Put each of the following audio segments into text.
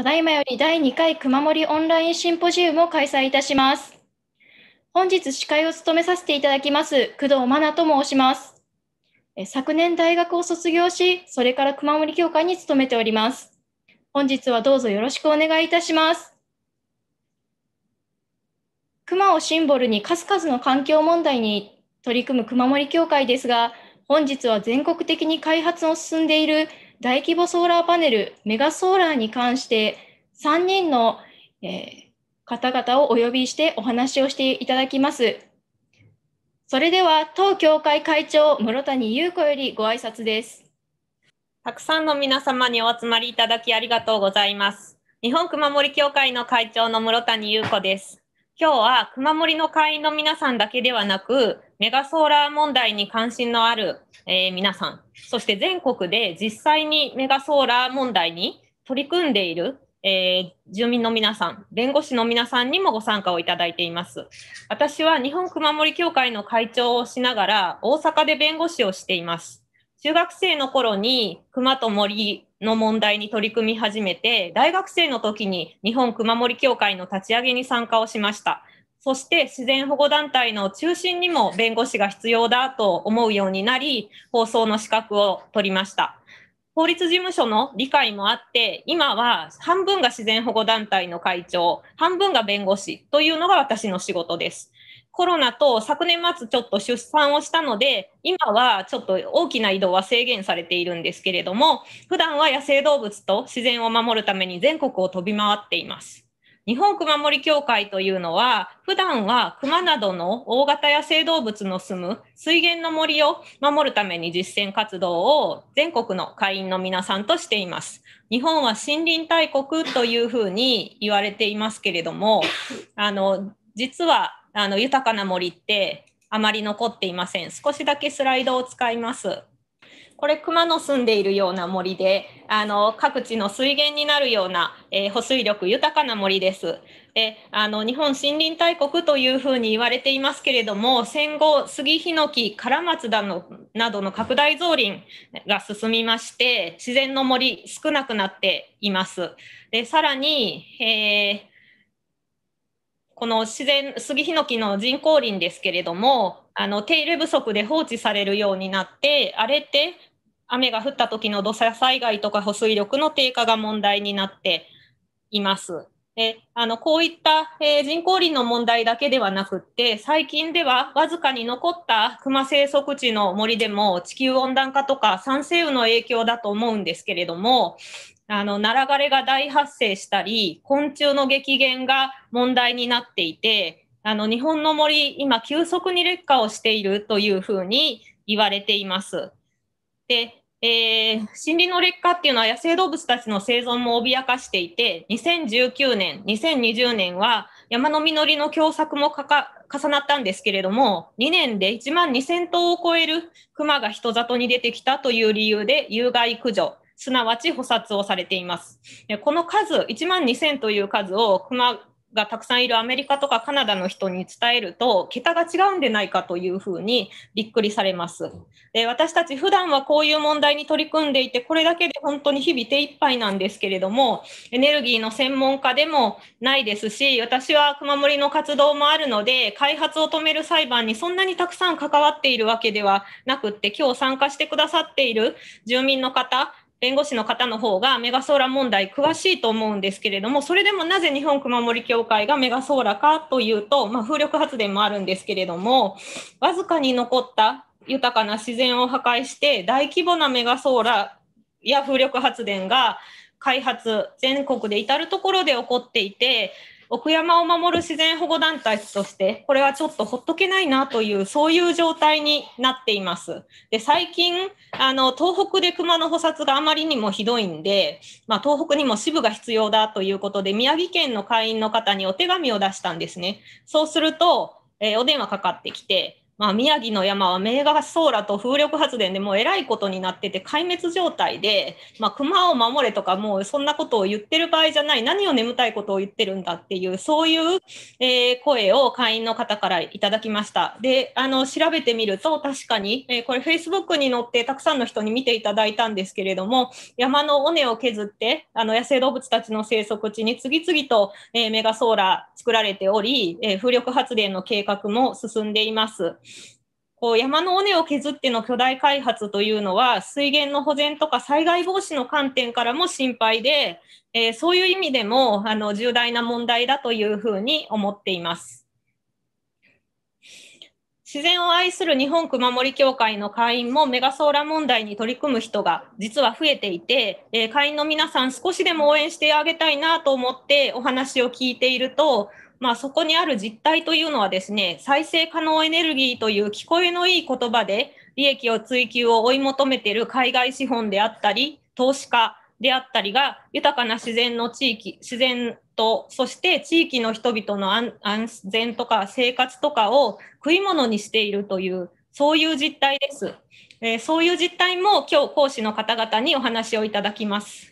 ただいまより第2回熊森オンラインシンポジウムを開催いたします。本日司会を務めさせていただきます、工藤真奈と申します。昨年大学を卒業し、それから熊森教会に勤めております。本日はどうぞよろしくお願いいたします。熊をシンボルに数々の環境問題に取り組む熊森教会ですが、本日は全国的に開発を進んでいる大規模ソーラーパネル、メガソーラーに関して3人の、えー、方々をお呼びしてお話をしていただきます。それでは、当協会会長、室谷優子よりご挨拶です。たくさんの皆様にお集まりいただきありがとうございます。日本熊森協会の会長の室谷優子です。今日は熊森の会員の皆さんだけではなく、メガソーラー問題に関心のある、えー、皆さん、そして全国で実際にメガソーラー問題に取り組んでいる、えー、住民の皆さん、弁護士の皆さんにもご参加をいただいています。私は日本熊森協会の会長をしながら、大阪で弁護士をしています。中学生の頃に熊と森の問題に取り組み始めて、大学生の時に日本熊森協会の立ち上げに参加をしました。そして自然保護団体の中心にも弁護士が必要だと思うようになり、放送の資格を取りました。法律事務所の理解もあって、今は半分が自然保護団体の会長、半分が弁護士というのが私の仕事です。コロナと昨年末ちょっと出産をしたので、今はちょっと大きな移動は制限されているんですけれども、普段は野生動物と自然を守るために全国を飛び回っています。日本熊森協会というのは、普段は熊などの大型野生動物の住む水源の森を守るために実践活動を全国の会員の皆さんとしています。日本は森林大国というふうに言われていますけれども、あの、実は、あの、豊かな森ってあまり残っていません。少しだけスライドを使います。これ熊の住んでいるような森であの各地の水源になるような、えー、保水力豊かな森です。であの日本森林大国というふうに言われていますけれども戦後杉ヒノキカラマツのなどの拡大増林が進みまして自然の森少なくなっています。でさらに、えーこの自然杉ヒノキの人工林ですけれどもあの手入れ不足で放置されるようになって荒れて雨が降った時の土砂災害とか保水力の低下が問題になっています。であのこういった、えー、人工林の問題だけではなくって最近ではわずかに残ったクマ生息地の森でも地球温暖化とか酸性雨の影響だと思うんですけれどもあの、ナラ枯れが大発生したり、昆虫の激減が問題になっていて、あの、日本の森、今、急速に劣化をしているというふうに言われています。で、えー、森林の劣化っていうのは野生動物たちの生存も脅かしていて2019年2020年は山の実りの凶作もかか重なったんですけれども2年で1万2000頭を超えるクマが人里に出てきたという理由で有害駆除すなわち捕殺をされています。この数、1万2000という数をクマがたくさんいるアメリカとかカナダの人に伝えると桁が違うんでないかというふうにびっくりされます。で私たち普段はこういう問題に取り組んでいてこれだけで本当に日々手一杯なんですけれどもエネルギーの専門家でもないですし私は熊森の活動もあるので開発を止める裁判にそんなにたくさん関わっているわけではなくって今日参加してくださっている住民の方弁護士の方の方がメガソーラ問題詳しいと思うんですけれども、それでもなぜ日本熊森協会がメガソーラかというと、まあ、風力発電もあるんですけれども、わずかに残った豊かな自然を破壊して、大規模なメガソーラや風力発電が開発、全国で至るところで起こっていて、奥山を守る自然保護団体として、これはちょっとほっとけないなという、そういう状態になっています。で、最近、あの、東北で熊の捕殺があまりにもひどいんで、まあ、東北にも支部が必要だということで、宮城県の会員の方にお手紙を出したんですね。そうすると、えー、お電話かかってきて、まあ、宮城の山は名画ソーラと風力発電でもうえらいことになってて壊滅状態で、まあ、熊を守れとかもうそんなことを言ってる場合じゃない何を眠たいことを言ってるんだっていうそういう、え声を会員の方からいただきましたであの調べてみると確かに、えこれ Facebook に載ってたくさんの人に見ていただいたんですけれども山の尾根を削ってあの野生動物たちの生息地に次々と、えメガソーラー作られており、え風力発電の計画も進んでいます。こう山の尾根を削っての巨大開発というのは水源の保全とか災害防止の観点からも心配で、えー、そういう意味でもあの重大な問題だというふうに思っています。自然を愛する日本熊森協会の会員もメガソーラ問題に取り組む人が実は増えていて、えー、会員の皆さん少しでも応援してあげたいなと思ってお話を聞いているとまあ、そこにある実態というのはですね、再生可能エネルギーという聞こえのいい言葉で利益を追求を追い求めている海外資本であったり、投資家であったりが豊かな自然の地域、自然と、そして地域の人々の安全とか生活とかを食い物にしているという、そういう実態です。えー、そういう実態も今日講師の方々にお話をいただきます。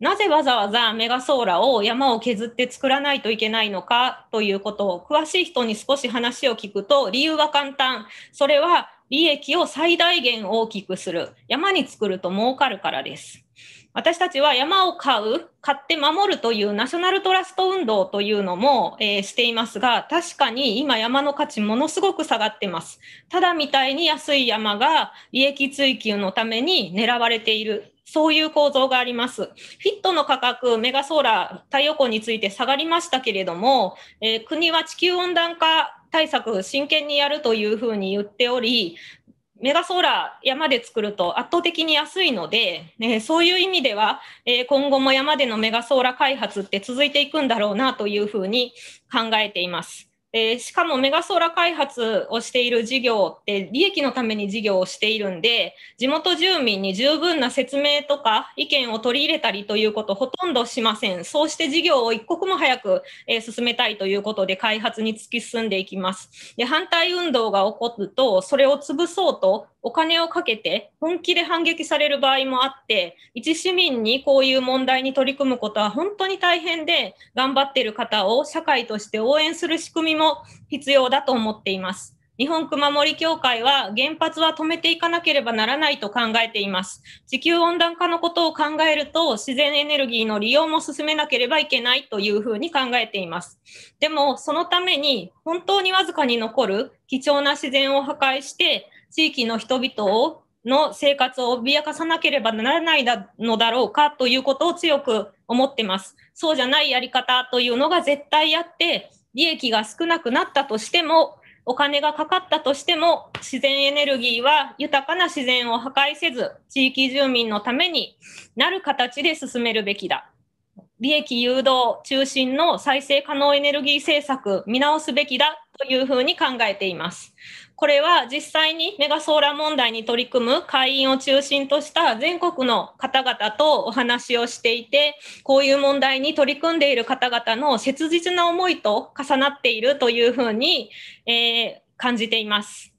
なぜわざわざメガソーラを山を削って作らないといけないのかということを詳しい人に少し話を聞くと理由は簡単。それは利益を最大限大きくする。山に作ると儲かるからです。私たちは山を買う、買って守るというナショナルトラスト運動というのも、えー、していますが、確かに今山の価値ものすごく下がってます。ただみたいに安い山が利益追求のために狙われているそういう構造があります。フィットの価格、メガソーラー、太陽光について下がりましたけれども、えー、国は地球温暖化対策、真剣にやるというふうに言っており、メガソーラー山で作ると圧倒的に安いので、ね、そういう意味では、えー、今後も山でのメガソーラー開発って続いていくんだろうなというふうに考えています。でしかもメガソーラ開発をしている事業って利益のために事業をしているんで地元住民に十分な説明とか意見を取り入れたりということほとんどしませんそうして事業を一刻も早く、えー、進めたいということで開発に突き進んでいきますで反対運動が起こるとそれを潰そうとお金をかけて本気で反撃される場合もあって一市民にこういう問題に取り組むことは本当に大変で頑張っている方を社会として応援する仕組みも必要だと思っています。日本熊森協会は原発は止めていかなければならないと考えています。地球温暖化のことを考えると自然エネルギーの利用も進めなければいけないというふうに考えています。でもそのために本当にわずかに残る貴重な自然を破壊して地域の人々をの生活を脅かさなければならないのだろうかということを強く思ってます。そうじゃないやり方というのが絶対あって、利益が少なくなったとしても、お金がかかったとしても、自然エネルギーは豊かな自然を破壊せず、地域住民のためになる形で進めるべきだ。利益誘導中心の再生可能エネルギー政策見直すべきだというふうに考えています。これは実際にメガソーラー問題に取り組む会員を中心とした全国の方々とお話をしていて、こういう問題に取り組んでいる方々の切実な思いと重なっているというふうに、えー、感じています。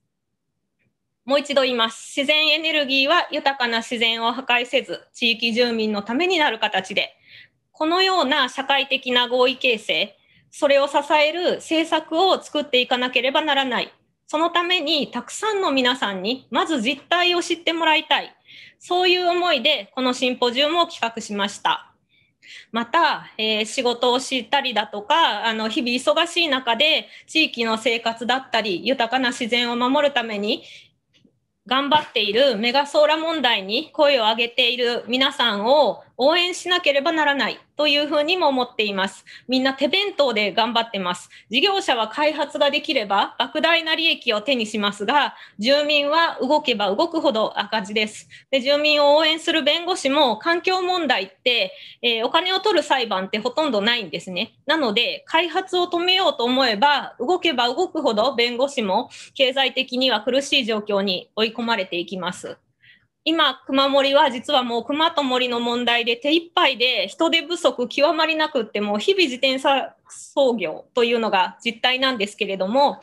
もう一度言います。自然エネルギーは豊かな自然を破壊せず、地域住民のためになる形で、このような社会的な合意形成、それを支える政策を作っていかなければならない。そのためにたくさんの皆さんにまず実態を知ってもらいたい。そういう思いでこのシンポジウムを企画しました。また、えー、仕事を知ったりだとかあの日々忙しい中で地域の生活だったり豊かな自然を守るために頑張っているメガソーラ問題に声を上げている皆さんを応援しなければならないというふうにも思っています。みんな手弁当で頑張ってます。事業者は開発ができれば莫大な利益を手にしますが、住民は動けば動くほど赤字です。で住民を応援する弁護士も環境問題って、えー、お金を取る裁判ってほとんどないんですね。なので、開発を止めようと思えば、動けば動くほど弁護士も経済的には苦しい状況に追い込まれていきます。今、熊森は実はもう熊と森の問題で手一杯で人手不足極まりなくってもう日々自転車操業というのが実態なんですけれども、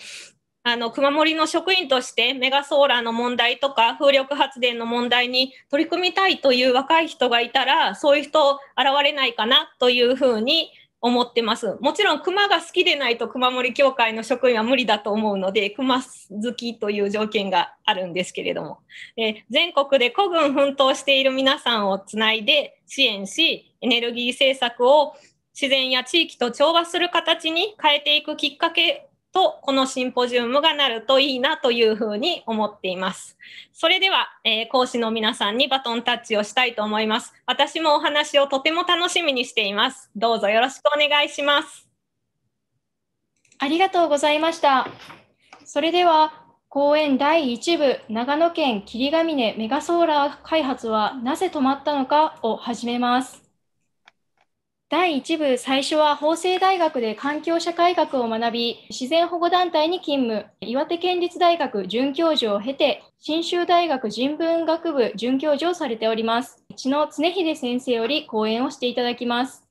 あの熊森の職員としてメガソーラーの問題とか風力発電の問題に取り組みたいという若い人がいたらそういう人現れないかなというふうに思ってます。もちろん熊が好きでないと熊森協会の職員は無理だと思うので、熊好きという条件があるんですけれども、え全国で孤軍奮闘している皆さんをつないで支援し、エネルギー政策を自然や地域と調和する形に変えていくきっかけと、このシンポジウムがなるといいなというふうに思っています。それでは、えー、講師の皆さんにバトンタッチをしたいと思います。私もお話をとても楽しみにしています。どうぞよろしくお願いします。ありがとうございました。それでは、講演第1部、長野県霧ヶ峰メガソーラー開発はなぜ止まったのかを始めます。第1部最初は法政大学で環境社会学を学び自然保護団体に勤務岩手県立大学准教授を経て信州大学人文学部准教授をされております知野恒秀先生より講演をしていただきます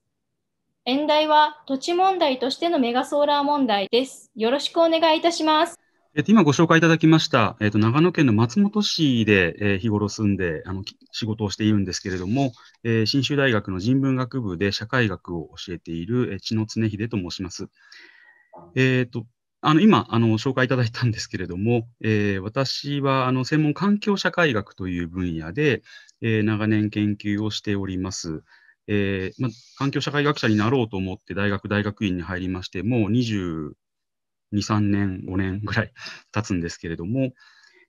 演題は土地問題としてのメガソーラー問題ですよろしくお願いいたしますえっと、今ご紹介いただきました、えっと、長野県の松本市で、えー、日頃住んであの仕事をしているんですけれども、えー、信州大学の人文学部で社会学を教えている、えー、千野恒秀と申します。えーと、とあの今あの、紹介いただいたんですけれども、えー、私はあの専門環境社会学という分野で、えー、長年研究をしております。えーま、環境社会学者になろうと思って大学大学院に入りまして、もう2、3年、5年ぐらい経つんですけれども、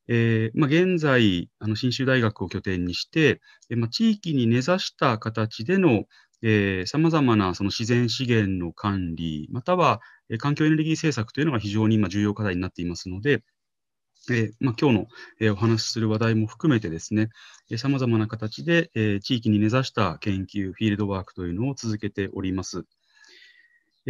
えーまあ、現在、あの信州大学を拠点にして、えーまあ、地域に根ざした形でのさまざまなその自然資源の管理、または、えー、環境エネルギー政策というのが非常に今重要課題になっていますので、えーまあ、今日の、えー、お話しする話題も含めてですね、さまざまな形で、えー、地域に根ざした研究、フィールドワークというのを続けております。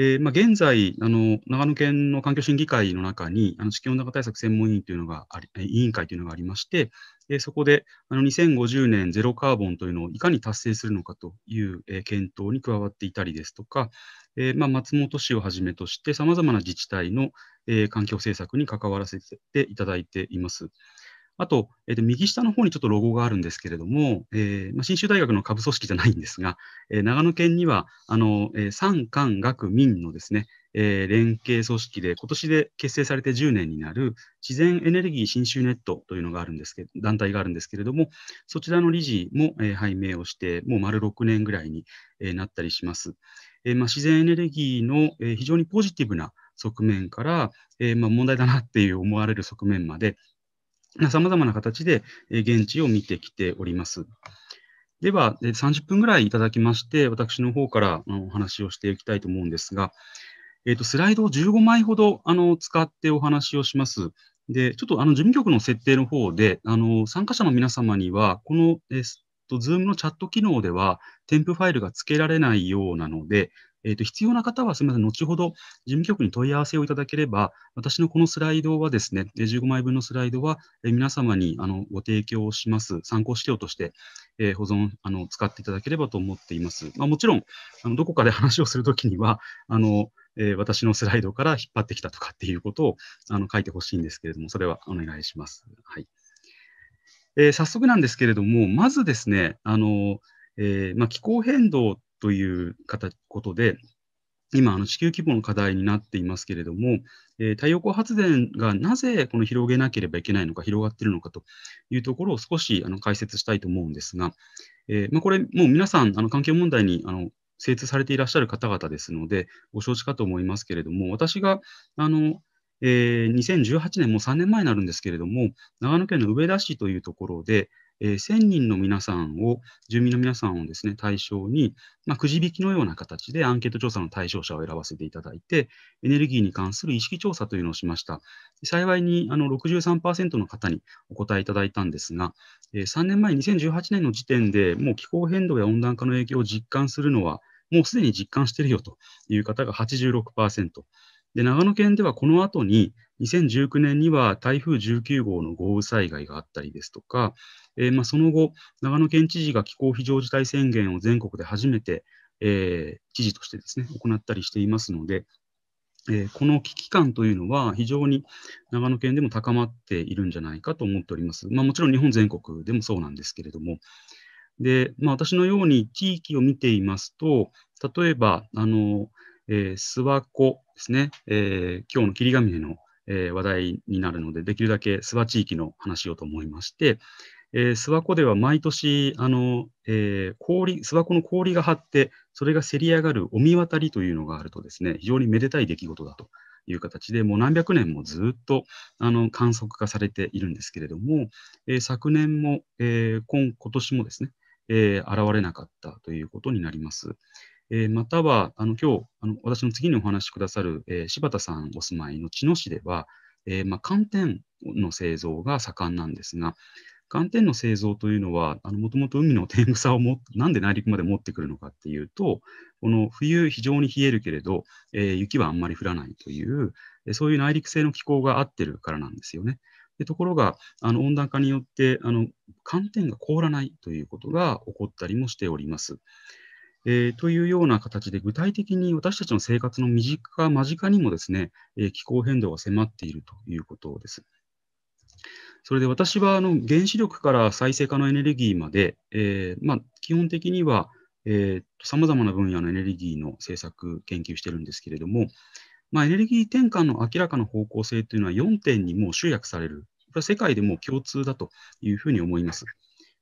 えーまあ、現在あの、長野県の環境審議会の中に、あの地球温暖化対策専門委員というのがあり委員会というのがありまして、えー、そこであの2050年ゼロカーボンというのをいかに達成するのかという、えー、検討に加わっていたりですとか、えーまあ、松本市をはじめとして、さまざまな自治体の、えー、環境政策に関わらせていただいています。あと、えー、と、右下の方にちょっとロゴがあるんですけれども、えー、まあ、新州大学の下部組織じゃないんですが、えー、長野県には、あの、えー、産官学民のですね、えー、連携組織で、今年で結成されて10年になる自然エネルギー新州ネットというのがあるんですけど、団体があるんですけれども、そちらの理事も、えー、拝命をして、もう丸6年ぐらいに、えー、なったりします。えー、まあ、自然エネルギーの、えー、非常にポジティブな側面から、えー、まあ、問題だなっていう思われる側面まで、さまざまな形で現地を見てきております。では、30分ぐらいいただきまして、私の方からお話をしていきたいと思うんですが、えー、とスライドを15枚ほどあの使ってお話をします。で、ちょっとあの事務局の設定の方で、あの参加者の皆様には、この、えー、と Zoom のチャット機能では、添付ファイルが付けられないようなので、えー、と必要な方はすみません、後ほど事務局に問い合わせをいただければ、私のこのスライドはですね、15枚分のスライドは、え皆様にあのご提供します、参考資料として、え保存あの、使っていただければと思っています。まあ、もちろんあの、どこかで話をするときには、あのえ私のスライドから引っ張ってきたとかっていうことをあの書いてほしいんですけれども、それはお願いします。はいえー、早速なんですけれども、まずですね、あのえー、まあ、気候変動ということで、今、あの地球規模の課題になっていますけれども、えー、太陽光発電がなぜこの広げなければいけないのか、広がっているのかというところを少しあの解説したいと思うんですが、えー、まあ、これ、もう皆さん、あの環境問題にあの精通されていらっしゃる方々ですので、ご承知かと思いますけれども、私があの、えー、2018年、もう3年前になるんですけれども、長野県の上田市というところで、えー、1000人の皆さんを、住民の皆さんをですね、対象に、まあ、くじ引きのような形でアンケート調査の対象者を選ばせていただいて、エネルギーに関する意識調査というのをしました。幸いにあの63%の方にお答えいただいたんですが、えー、3年前、2018年の時点でもう気候変動や温暖化の影響を実感するのは、もうすでに実感してるよという方が86%。で長野県ではこの後に2019年には台風19号の豪雨災害があったりですとか、えー、まあ、その後、長野県知事が気候非常事態宣言を全国で初めて、えー、知事としてですね行ったりしていますので、えー、この危機感というのは非常に長野県でも高まっているんじゃないかと思っております。まあ、もちろん日本全国でもそうなんですけれども。で、まあ、私のように地域を見ていますと、例えば、あの、えー、諏訪湖ですね、えー、今日の霧ヶ峰のえー、話題になるので、できるだけ諏訪地域の話をと思いまして、えー、諏訪湖では毎年あの、えー、氷、諏訪湖の氷が張って、それがせり上がるお見渡りというのがあるとですね、非常にめでたい出来事だという形で、もう何百年もずっとあの観測化されているんですけれども、えー、昨年も、えー、今今年もですね、えー、現れなかったということになります。えー、または、あの今日あの私の次にお話しくださる、えー、柴田さんお住まいの茅野市では、えー、まあ、寒天の製造が盛んなんですが、寒天の製造というのは、もともと海の天草をもなんで内陸まで持ってくるのかっていうと、この冬、非常に冷えるけれど、えー、雪はあんまり降らないという、そういう内陸性の気候が合ってるからなんですよね。でところが、あの温暖化によってあの寒天が凍らないということが起こったりもしております。えー、というような形で、具体的に私たちの生活の身近、間近にもですね、えー、気候変動が迫っているということです。それで私はあの原子力から再生可能エネルギーまで、えー、まあ、基本的にはさまざまな分野のエネルギーの政策、研究してるんですけれども、まあ、エネルギー転換の明らかな方向性というのは4点にもう集約される、これは世界でも共通だというふうに思います。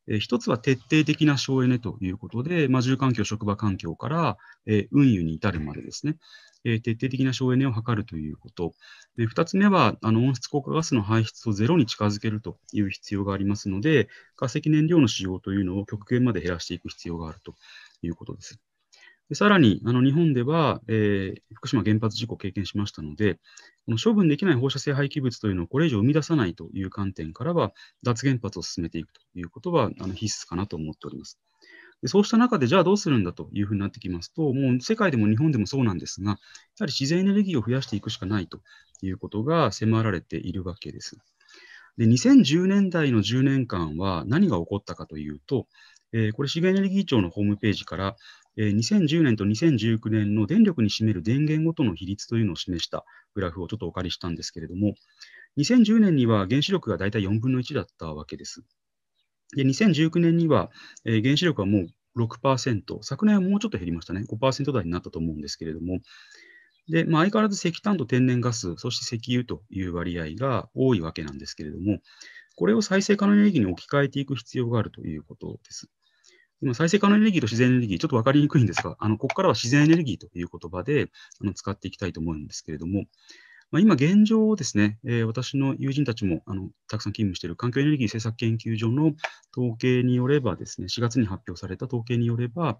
え一つは徹底的な省エネということで、まあ、住環境、職場環境から、え運輸に至るまでですね、え徹底的な省エネを図るということ。で2つ目はあの温室効果ガスの排出をゼロに近づけるという必要がありますので、化石燃料の使用というのを極限まで減らしていく必要があるということです。でさらに、あの日本では、えー、福島原発事故を経験しましたので、この処分できない放射性廃棄物というのをこれ以上生み出さないという観点からは、脱原発を進めていくということはあの必須かなと思っております。でそうした中で、じゃあどうするんだというふうになってきますと、もう世界でも日本でもそうなんですが、やはり自然エネルギーを増やしていくしかないということが迫られているわけです。で2010年代の10年間は何が起こったかというと、えー、これ、資源エネルギー庁のホームページから、え2010年と2019年の電力に占める電源ごとの比率というのを示したグラフをちょっとお借りしたんですけれども、2010年には原子力がだいたい4分の1だったわけです。で2019年には、え原子力はもう6%、昨年はもうちょっと減りましたね、5%台になったと思うんですけれども、でまあ、相変わらず石炭と天然ガス、そして石油という割合が多いわけなんですけれども、これを再生可能エネルギーに置き換えていく必要があるということです。今、再生可能エネルギーと自然エネルギー、ちょっと分かりにくいんですが、あのここからは自然エネルギーという言葉であの使っていきたいと思うんですけれども、まあ、今現状ですね、えー、私の友人たちもあのたくさん勤務している環境エネルギー政策研究所の統計によればですね、4月に発表された統計によれば、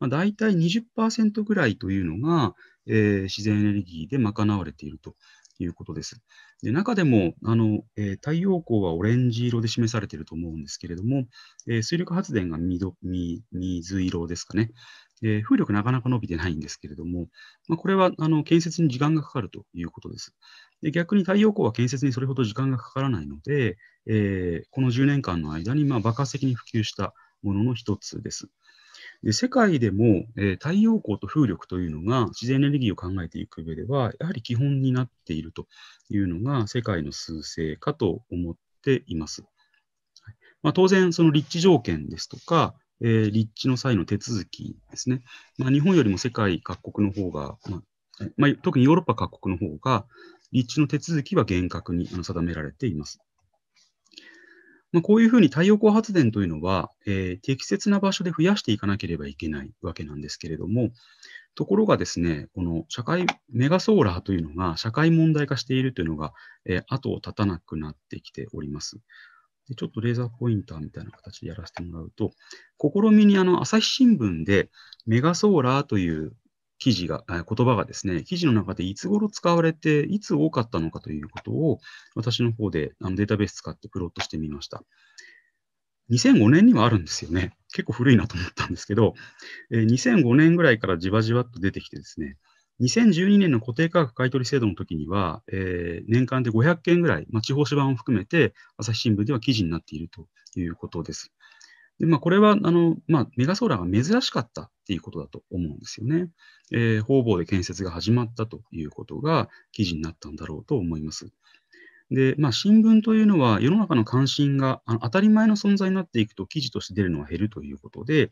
まあ、大体20%ぐらいというのが、えー、自然エネルギーで賄われているということです。で中でもあの、えー、太陽光はオレンジ色で示されていると思うんですけれども、えー、水力発電が水色ですかね。えー、風力なかなか伸びてないんですけれども、まあ、これはあの建設に時間がかかるということですで。逆に太陽光は建設にそれほど時間がかからないので、えー、この10年間の間にまあ爆発的に普及したものの一つです。世界でも、え太陽光と風力というのが自然エネルギーを考えていく上では、やはり基本になっているというのが世界の趨勢かと思っています。まあ、当然、その立地条件ですとか、えー、立地の際の手続きですね、まあ、日本よりも世界各国の方が、まあ、まあ、特にヨーロッパ各国の方が、立地の手続きは厳格に定められています。まあ、こういうふうに太陽光発電というのは、えー、適切な場所で増やしていかなければいけないわけなんですけれども、ところがですね、この社会、メガソーラーというのが社会問題化しているというのが、えー、後を絶たなくなってきております。でちょっとレーザーポインターみたいな形でやらせてもらうと、試みにあの朝日新聞でメガソーラーという記事が、言葉がですね、記事の中でいつ頃使われて、いつ多かったのかということを、私の方であのデータベース使ってプロットしてみました。2005年にはあるんですよね。結構古いなと思ったんですけど、え2005年ぐらいからじわじわっと出てきてですね、2012年の固定価格買取制度の時には、えー、年間で500件ぐらい、まあ、地方紙版を含めて、朝日新聞では記事になっているということです。でまあ、これはあの、まあ、メガソーラーが珍しかったっていうことだと思うんですよね。えー、方々で建設が始まったということが記事になったんだろうと思います。で、まあ、新聞というのは世の中の関心が当たり前の存在になっていくと記事として出るのは減るということで、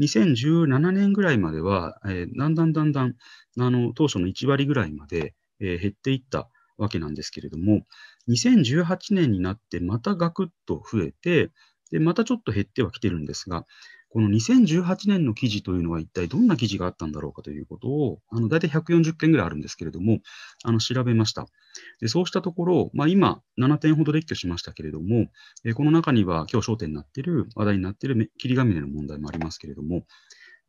2017年ぐらいまでは、えー、だんだんだんだんあの当初の1割ぐらいまで、えー、減っていったわけなんですけれども、2018年になってまたガクッと増えて、で、またちょっと減ってはきてるんですが、この2018年の記事というのは一体どんな記事があったんだろうかということを、あの大体140件ぐらいあるんですけれども、あの調べました。でそうしたところ、まあ、今7点ほど列挙しましたけれども、えこの中には今日焦点になっている、話題になっている霧ヶ峰の問題もありますけれども、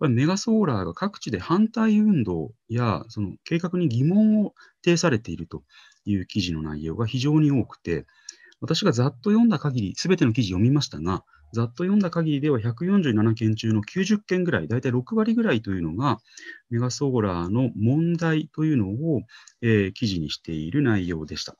メガソーラーが各地で反対運動やその計画に疑問を呈されているという記事の内容が非常に多くて、私がざっと読んだ限り、すべての記事読みましたが、ざっと読んだ限りでは147件中の90件ぐらい、大体6割ぐらいというのが、メガソーラーの問題というのを、えー、記事にしている内容でした。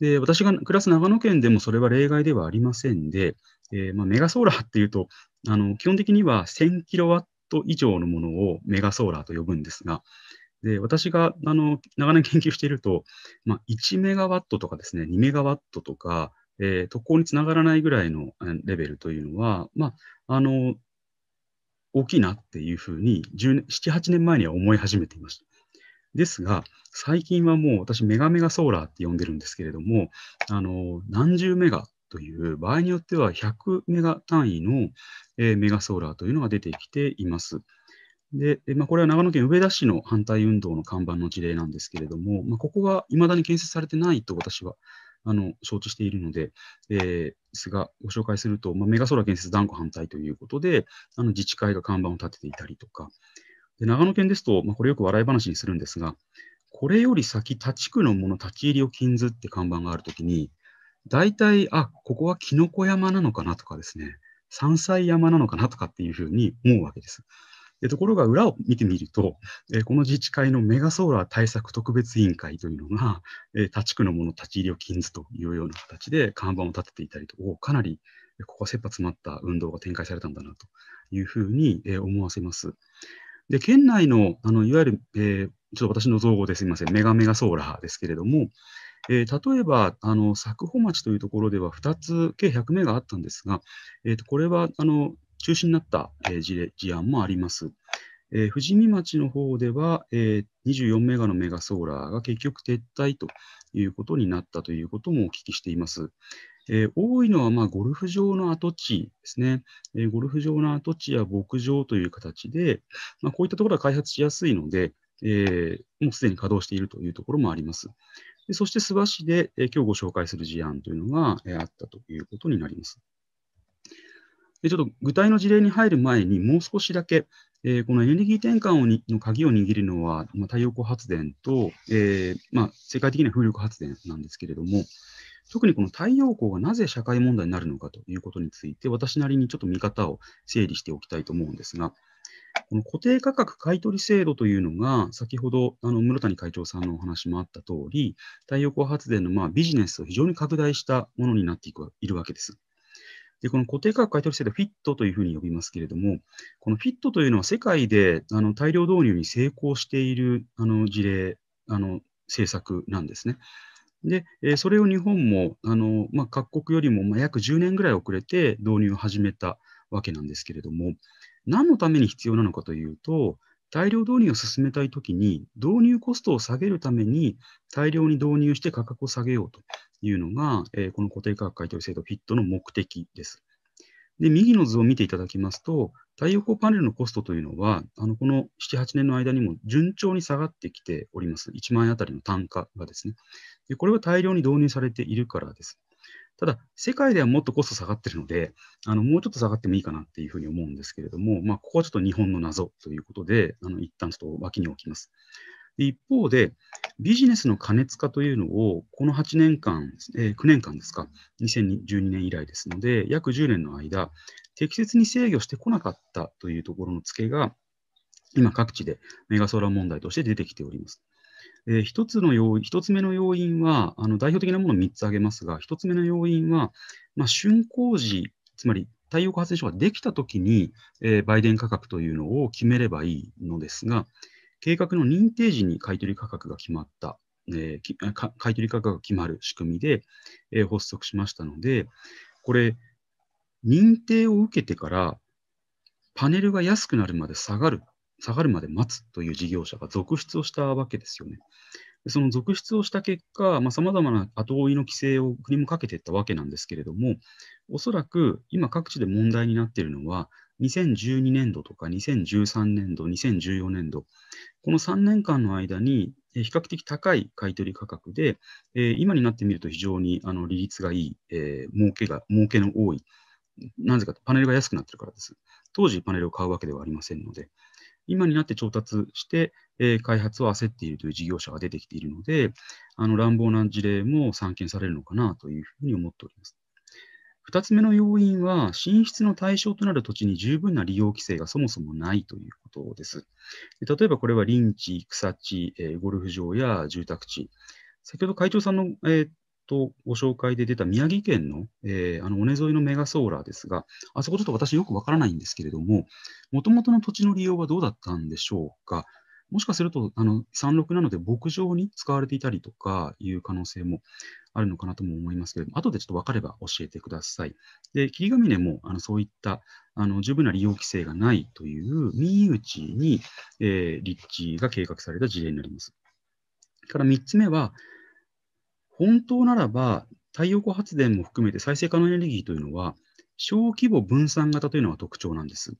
で私が暮らす長野県でもそれは例外ではありませんで、えー、まあ、メガソーラーっていうと、あの基本的には1000キロワット以上のものをメガソーラーと呼ぶんですが、で、私が、あの、長年研究していると、まあ、1メガワットとかですね、2メガワットとか、えー、特効につながらないぐらいのレベルというのは、まあ、あの、大きいなっていうふうに、7、8年前には思い始めていました。ですが、最近はもう私、メガメガソーラーって呼んでるんですけれども、あの、何十メガという、場合によっては100メガ単位の、えー、メガソーラーというのが出てきています。で、まあ、これは長野県上田市の反対運動の看板の事例なんですけれども、まあ、ここが未だに建設されてないと私はあの承知しているので、えー、ですが、ご紹介すると、まあ、メガソーラー建設断固反対ということで、あの自治会が看板を立てていたりとか、で長野県ですと、まあ、これよく笑い話にするんですが、これより先、他地区のもの立ち入りを禁ずって看板があるときに、大体、あ、ここはキノコ山なのかなとかですね、山菜山なのかなとかっていうふうに思うわけです。えところが裏を見てみると、えこの自治会のメガソーラー対策特別委員会というのが、え他地区のもの立ち入りを禁ずというような形で看板を立てていたりと、かなりここは切羽詰まった運動が展開されたんだなというふうに思わせます。で県内のあのいわゆる、えー、ちょっと私の造語ですみません、メガメガソーラーですけれども、えー、例えば、あの佐久穂町というところでは2つ、計100名があったんですが、えー、とこれはあの中止になった、えー、事案もあります。えー、富士見町の方では、えー、24メガのメガソーラーが結局撤退ということになったということもお聞きしています。えー、多いのは、まあ、ゴルフ場の跡地ですね、えー、ゴルフ場の跡地や牧場という形で、まあ、こういったところは開発しやすいので、えもうすでに稼働しているというところもあります。でそして諏訪市で、え今日ご紹介する事案というのが、えあったということになります。でちょっと具体の事例に入る前に、もう少しだけ、えー、このエネルギー転換をの鍵を握るのは、まあ、太陽光発電と、えー、まあ、世界的には風力発電なんですけれども、特にこの太陽光がなぜ社会問題になるのかということについて、私なりにちょっと見方を整理しておきたいと思うんですが、この固定価格買取制度というのが、先ほどあの室谷会長さんのお話もあった通り、太陽光発電のまあビジネスを非常に拡大したものになっていくいるわけです。で、この固定価格買取制度、フィットというふうに呼びますけれども、このフィットというのは世界であの大量導入に成功しているあの事例、あの政策なんですね。で、えそれを日本もあの、まあ、各国よりも、ま約10年ぐらい遅れて導入を始めたわけなんですけれども、何のために必要なのかというと、大量導入を進めたいときに、導入コストを下げるために、大量に導入して価格を下げようというのが、えー、この固定価格買取制度 FIT の目的です。で、右の図を見ていただきますと、太陽光パネルのコストというのは、あのこの7、8年の間にも順調に下がってきております。1万円あたりの単価がですね。でこれは大量に導入されているからです。ただ、世界ではもっとコスト下がってるので、あのもうちょっと下がってもいいかなっていうふうに思うんですけれども、まあ、ここはちょっと日本の謎ということで、あの一旦ちょっと脇に置きます。一方で、ビジネスの過熱化というのを、この8年間、えー、9年間ですか、2012年以来ですので、約10年の間、適切に制御してこなかったというところの付けが、今各地でメガソーラー問題として出てきております。えー、一つの要一つ目の要因は、あの代表的なものを3つ挙げますが、1つ目の要因は、まあ、竣工時、つまり太陽光発電所ができたときに、えー、売電価格というのを決めればいいのですが、計画の認定時に買取価格が決まった、えー、買取価格が決まる仕組みで、えー、発足しましたので、これ、認定を受けてからパネルが安くなるまで下がる、下がるまで待つという事業者が続出をしたわけですよね。その続出をした結果、さまざ、あ、まな後追いの規制を国もかけていったわけなんですけれども、おそらく今各地で問題になっているのは、2012年度とか2013年度、2014年度、この3年間の間に比較的高い買取価格で、え今になってみると非常にあの利率がいい、えー、儲けが儲けの多い、なぜかパネルが安くなってるからです。当時パネルを買うわけではありませんので、今になって調達して、えー、開発を焦っているという事業者が出てきているので、あの乱暴な事例も散見されるのかなというふうに思っております。2つ目の要因は、進出の対象となる土地に十分な利用規制がそもそもないということです。例えばこれは林地、草地、えー、ゴルフ場や住宅地。先ほど会長さんの、えーとご紹介で出た宮城県の,、えー、あの尾根沿いのメガソーラーですが、あそこちょっと私よくわからないんですけれども、もともとの土地の利用はどうだったんでしょうか。もしかすると、あの、山麓なので牧場に使われていたりとかいう可能性もあるのかなとも思いますけれども、後でちょっと分かれば教えてください。で、霧ヶ峰もあのそういったあの十分な利用規制がないという民有地に、えー、立地が計画された事例になります。から3つ目は、本当ならば太陽光発電も含めて再生可能エネルギーというのは、小規模分散型というのが特徴なんです。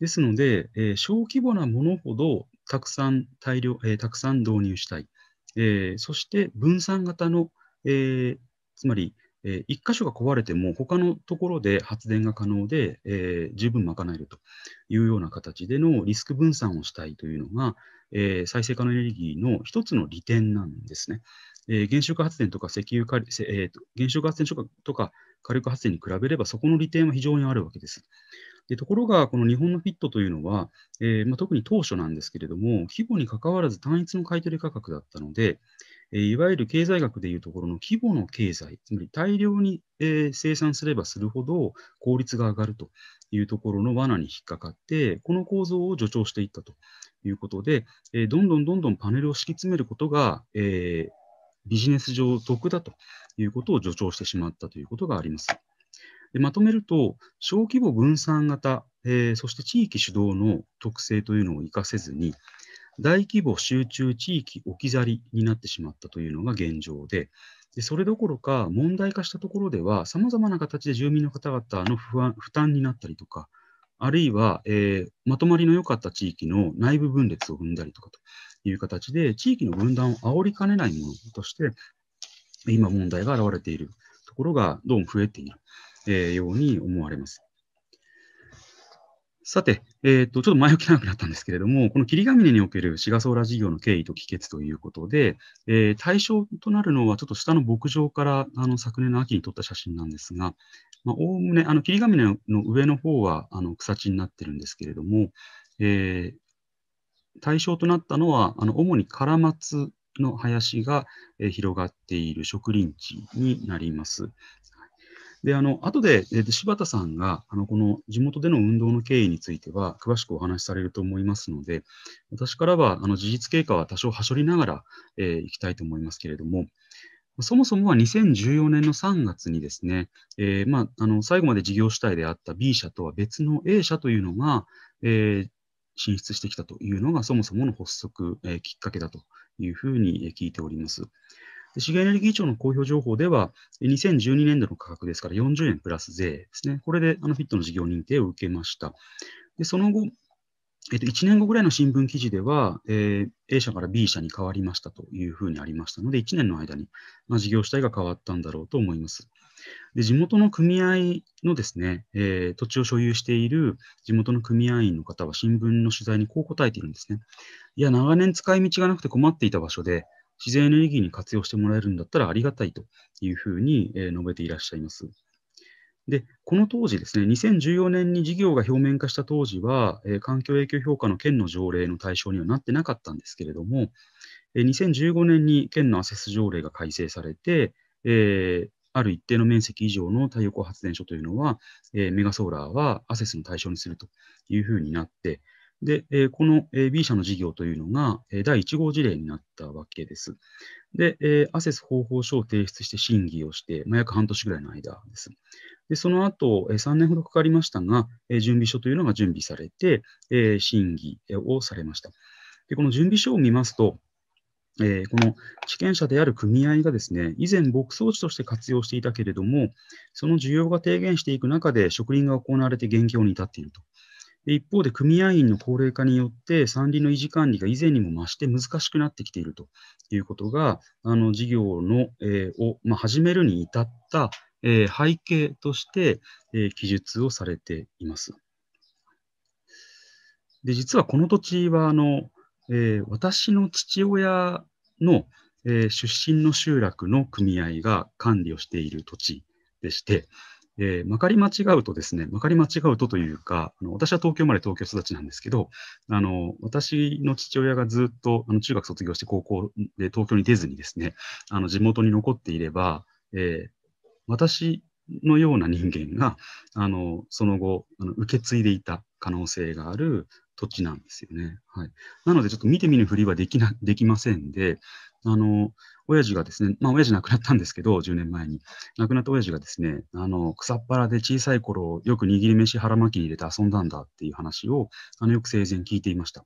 ですので、えー、小規模なものほどたくさん大量、えー、たくさん導入したい。えー、そして分散型のえー、つまり、えー、1箇所が壊れても他のところで発電が可能で、えー、十分賄えるというような形でのリスク分散をしたいというのが、えー、再生可能エネルギーの一つの利点なんですね。えー、原子力発電とか石油火、えー、原子力発電所とか火力発電に比べればそこの利点は非常にあるわけです。でところが、この日本のフィットというのは、えーまあ、特に当初なんですけれども、規模にかかわらず単一の買取価格だったので、えいわゆる経済学でいうところの規模の経済、つまり大量に、え生産すればするほど効率が上がるというところの罠に引っかかって、この構造を助長していったということで、えどんどんどんどんパネルを敷き詰めることが、えビジネス上得だということを助長してしまったということがあります。でまとめると、小規模分散型、えー、そして地域主導の特性というのを生かせずに、大規模集中地域置き去りになってしまったというのが現状で、でそれどころか問題化したところでは、さまざまな形で住民の方々の不安負担になったりとか、あるいは、えー、まとまりの良かった地域の内部分裂を生んだりとかという形で、地域の分断を煽りかねないものとして、今問題が現れているところがどうも増えている、えー、ように思われます。さて、えっ、ー、と、ちょっと前置き長くなったんですけれども、この霧ヶ峰におけるシガソーラ事業の経緯と帰結ということで、えー、対象となるのは、ちょっと下の牧場からあの昨年の秋に撮った写真なんですが、おおむね、あの霧ヶ峰の上の方はあの草地になってるんですけれども、えー、対象となったのは、あの主にカラマツの林が、え広がっている植林地になります。で、あの、後で、え柴田さんが、あの、この地元での運動の経緯については、詳しくお話しされると思いますので、私からは、あの、事実経過は多少はしょりながら、えー、いきたいと思いますけれども、そもそもは2014年の3月にですね、えー、まあ、あの、最後まで事業主体であった B 社とは別の A 社というのが、えー、進出してきたというのが、そもそもの発足、えー、きっかけだというふうに聞いております。資源エネルギー庁の公表情報では、2012年度の価格ですから40円プラス税ですね。これであのフィットの事業認定を受けました。でその後、えっと、1年後ぐらいの新聞記事では、えー、A 社から B 社に変わりましたというふうにありましたので、1年の間に、まあ、事業主体が変わったんだろうと思います。で地元の組合のですね、えー、土地を所有している地元の組合員の方は新聞の取材にこう答えているんですね。いや、長年使い道がなくて困っていた場所で、自然エネルギーに活用してもらえるんだったらありがたいというふうに、え述べていらっしゃいます。で、この当時ですね、2014年に事業が表面化した当時は、えー、環境影響評価の県の条例の対象にはなってなかったんですけれども、えー、2015年に県のアセス条例が改正されて、えー、ある一定の面積以上の太陽光発電所というのは、えメガソーラーはアセスの対象にするというふうになって、で、えこの B 社の事業というのが第1号事例になったわけです。で、えアセス方法書を提出して審議をして、まあ、約半年ぐらいの間です。で、その後、3年ほどかかりましたが、準備書というのが準備されて、え審議をされました。で、この準備書を見ますと、えー、この地権者である組合がですね、以前牧草地として活用していたけれども、その需要が低減していく中で植林が行われて現況に至っていると。一方で組合員の高齢化によって山林の維持管理が以前にも増して難しくなってきているということが、あの事業の、えー、を、まあ、始めるに至った、えー、背景として、えー、記述をされています。で実はこの土地はあの、え私の父親の、え出身の集落の組合が管理をしている土地でして、えー、まかり間違うとですね、まかり間違うとというか、あの私は東京生まれ東京育ちなんですけど、あの私の父親がずっとあの中学卒業して高校で東京に出ずにですね、あの地元に残っていれば、えー、私のような人間が、あのその後あの受け継いでいた可能性がある土地なんですよね。はい、なので、ちょっと見て見ぬふりはできなできませんで、あの、親父がですね、まあ、親父亡くなったんですけど、10年前に。亡くなった親父がですね、あの、草っらで小さい頃、よく握り飯腹巻きに入れて遊んだんだっていう話を、あの、よく生前聞いていました。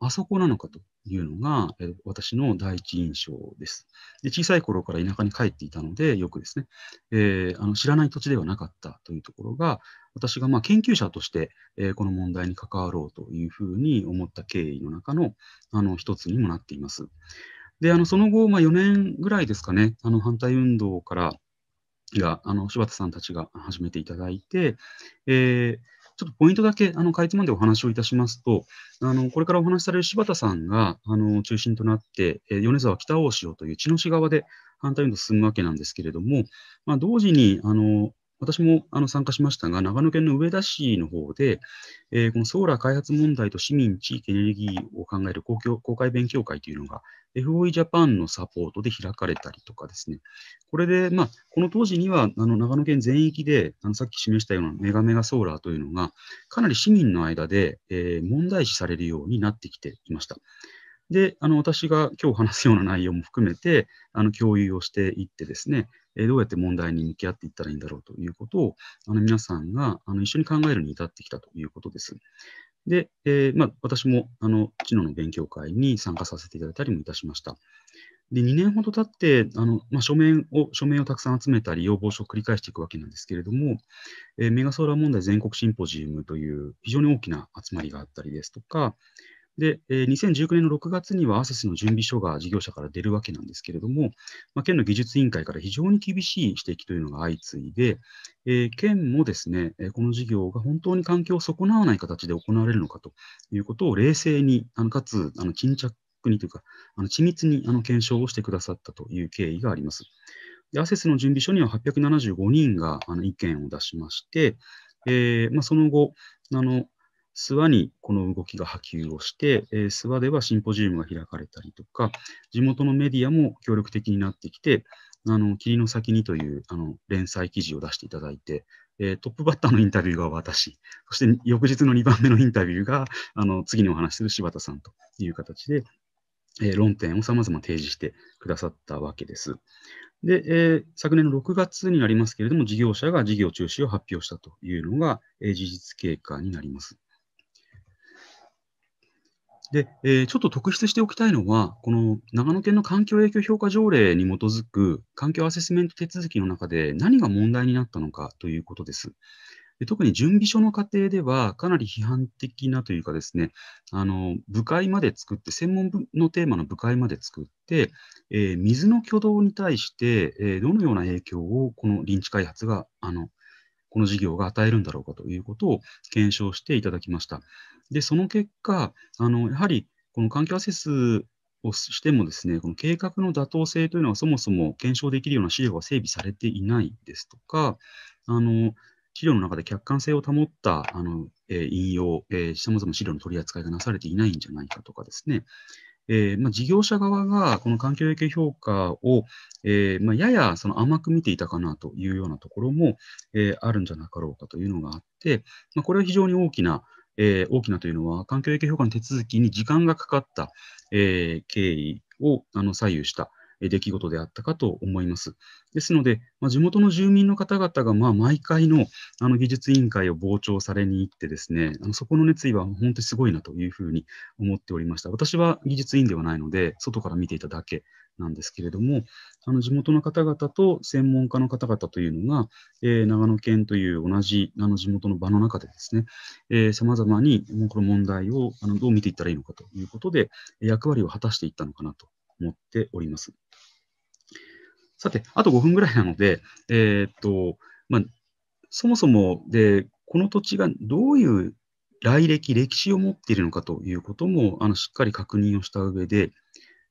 あそこなのかというのが、え私の第一印象ですで。小さい頃から田舎に帰っていたので、よくですね、えー、あの知らない土地ではなかったというところが、私がま研究者として、えー、この問題に関わろうというふうに思った経緯の中のあの一つにもなっています。で、あのその後、まあ、4年ぐらいですかね、あの反対運動からが、あの柴田さんたちが始めていただいて、えー、ちょっとポイントだけ、あのかいつまんでお話をいたしますと、あのこれからお話しされる柴田さんがあの中心となって、えー、米沢北大塩という茅野市側で反対運動を進むわけなんですけれども、まあ、同時にあの私もあの参加しましたが、長野県の上田市の方で、えー、このソーラー開発問題と市民地域エネルギーを考える公共公開勉強会というのが、FOE ジャパンのサポートで開かれたりとかですね、これで、まあ、この当時にはあの長野県全域であのさっき示したようなメガメガソーラーというのが、かなり市民の間で、えー、問題視されるようになってきていました。で、あの私が今日話すような内容も含めて、あの共有をしていってですね、えどうやって問題に向き合っていったらいいんだろうということを、あの皆さんがあの一緒に考えるに至ってきたということです。で、えー、まあ、私もあの知能の勉強会に参加させていただいたりもいたしました。で、2年ほど経って、あのまあ、署名を書面をたくさん集めたり、要望書を繰り返していくわけなんですけれども、えー、メガソーラー問題全国シンポジウムという非常に大きな集まりがあったりですとか、で、えー、2019年の6月にはアセスの準備書が事業者から出るわけなんですけれども、まあ、県の技術委員会から非常に厳しい指摘というのが相次いで、えー、県もですね、この事業が本当に環境を損なわない形で行われるのかということを冷静に、あのかつあの巾着にというか、あの緻密にあの検証をしてくださったという経緯があります。でアセスの準備書には875人があの意見を出しまして、えーまあ、その後、あの諏訪にこの動きが波及をして、えー、諏訪ではシンポジウムが開かれたりとか、地元のメディアも協力的になってきて、あの霧の先にというあの連載記事を出していただいて、えー、トップバッターのインタビューが私、そして翌日の2番目のインタビューがあの次にお話しする柴田さんという形で、えー、論点をさまざま提示してくださったわけです。で、えー、昨年の6月になりますけれども、事業者が事業中止を発表したというのが、えー、事実経過になります。で、えー、ちょっと特筆しておきたいのは、この長野県の環境影響評価条例に基づく環境アセスメント手続きの中で何が問題になったのかということです。で特に準備書の過程では、かなり批判的なというかですね、あの部会まで作って、専門のテーマの部会まで作って、えー、水の挙動に対して、えー、どのような影響をこの臨時開発があのこの事業が与えるんだろうかということを検証していただきました。で、その結果、あのやはりこの環境アセスをしてもですね、この計画の妥当性というのはそもそも検証できるような資料が整備されていないですとか、あの資料の中で客観性を保ったあの、えー、引用、えー、様々な資料の取り扱いがなされていないんじゃないかとかですね、えーまあ、事業者側がこの環境影響評価を、えーまあ、ややその甘く見ていたかなというようなところも、えー、あるんじゃなかろうかというのがあって、まあ、これは非常に大きな、えー、大きなというのは、環境影響評価の手続きに時間がかかった、えー、経緯をあの左右した。出来事であったかと思います。ですので、まあ、地元の住民の方々がまあ毎回のあの技術委員会を傍聴されに行ってですね、あのそこの熱意は本当にすごいなというふうに思っておりました。私は技術委員ではないので、外から見ていただけなんですけれども、あの地元の方々と専門家の方々というのが、えー、長野県という同じあの地元の場の中でですね、え様々にこの問題をあのどう見ていったらいいのかということで、役割を果たしていったのかなと思っております。さて、あと5分ぐらいなので、えー、っと、まあ、そもそもで、この土地がどういう来歴、歴史を持っているのかということも、あのしっかり確認をした上で、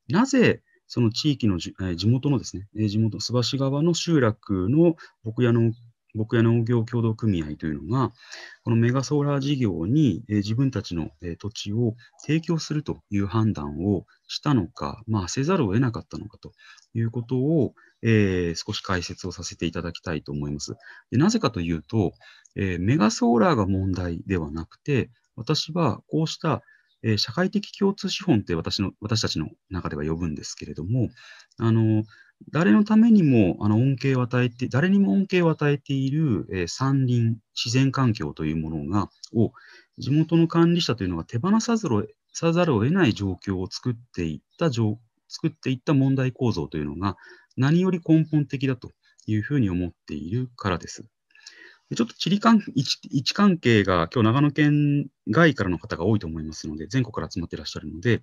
なぜその地域のじ、えー、地元のですね、地元、須橋川の集落の牧屋の牧野農業協同組合というのが、このメガソーラー事業に、えー、自分たちの、えー、土地を提供するという判断をしたのか、まあ、せざるを得なかったのかということを、えー、少し解説をさせていただきたいと思います。でなぜかというと、えメガソーラーが問題ではなくて、私はこうしたえ社会的共通資本って私の私たちの中では呼ぶんですけれども、あの誰のためにもあの恩恵を与えて、誰にも恩恵を与えている、えー、山林、自然環境というものが、を地元の管理者というのが手放さざるざるを得ない状況を作っていった作っていった問題構造というのが何より根本的だというふうに思っているからです。ちょっと地理関位置、位置関係が今日長野県外からの方が多いと思いますので、全国から集まっていらっしゃるので、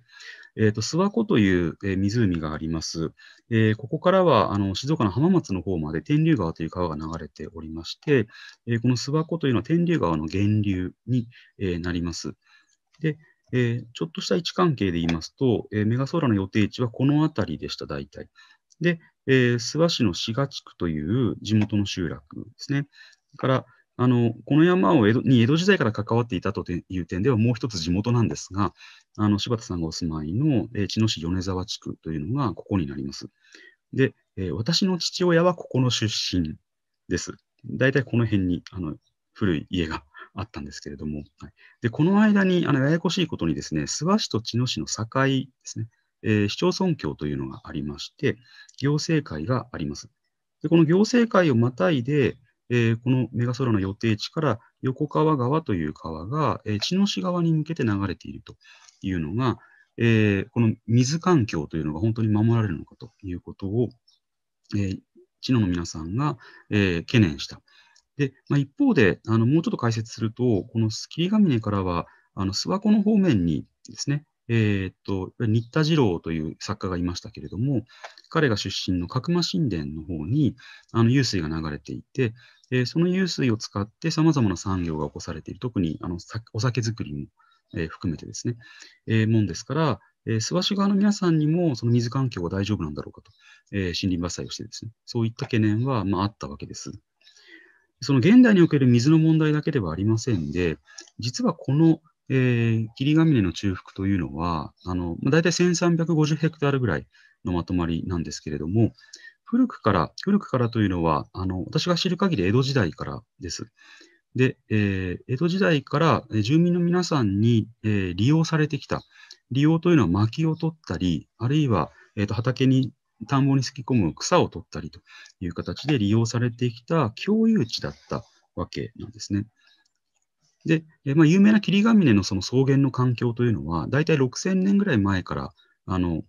えっ、ー、と、諏訪湖という、えー、湖があります。えー、ここからは、あの、静岡の浜松の方まで天竜川という川が流れておりまして、えこの諏訪湖というのは天竜川の源流に、えなります。で、えちょっとした位置関係で言いますと、えメガソーラの予定地はこの辺りでした、大体。で、えー、諏訪市の志賀地区という地元の集落ですね。から、あのこの山を江戸に江戸時代から関わっていたという点ではもう一つ地元なんですが、あの柴田さんがお住まいの、え茅野市米沢地区というのがここになります。で、えー、私の父親はここの出身です。大体この辺にあの古い家があったんですけれども、はい、でこの間にあのややこしいことにですね、諏訪市と茅野市の境ですね、えー、市町村協というのがありまして、行政会があります。でこの行政会をまたいで、えー、このメガソラの予定地から横川川という川が、えー、茅野市側に向けて流れているというのが、えー、この水環境というのが本当に守られるのかということを、えー、知能の皆さんが、えー、懸念した。でまあ、一方であの、もうちょっと解説すると、この霧ヶ峰からはあの諏訪湖の方面にですね、えー、っと新田次郎という作家がいましたけれども、彼が出身の角間神殿の方にあの湧水が流れていて、えー、その湧水を使ってさまざまな産業が起こされている、特にあのお酒造りも、えー、含めてですね、えー、もんですから、えー、諏訪市側の皆さんにもその水環境は大丈夫なんだろうかと、えー、森林伐採をしてですね、そういった懸念は、まあ、あったわけです。その現代における水の問題だけではありませんで、実はこの、えー、霧ヶ峰の中腹というのは、あのまあ、大体1350ヘクタールぐらいのまとまりなんですけれども、古くから、古くからというのは、あの、私が知る限り江戸時代からです。で、えー、江戸時代から住民の皆さんに、えー、利用されてきた。利用というのは薪を取ったり、あるいは、えーと、畑に、田んぼにすき込む草を取ったりという形で利用されてきた共有地だったわけなんですね。で、えー、まあ、有名な霧ヶ峰のその草原の環境というのは、大体6000年ぐらい前からあの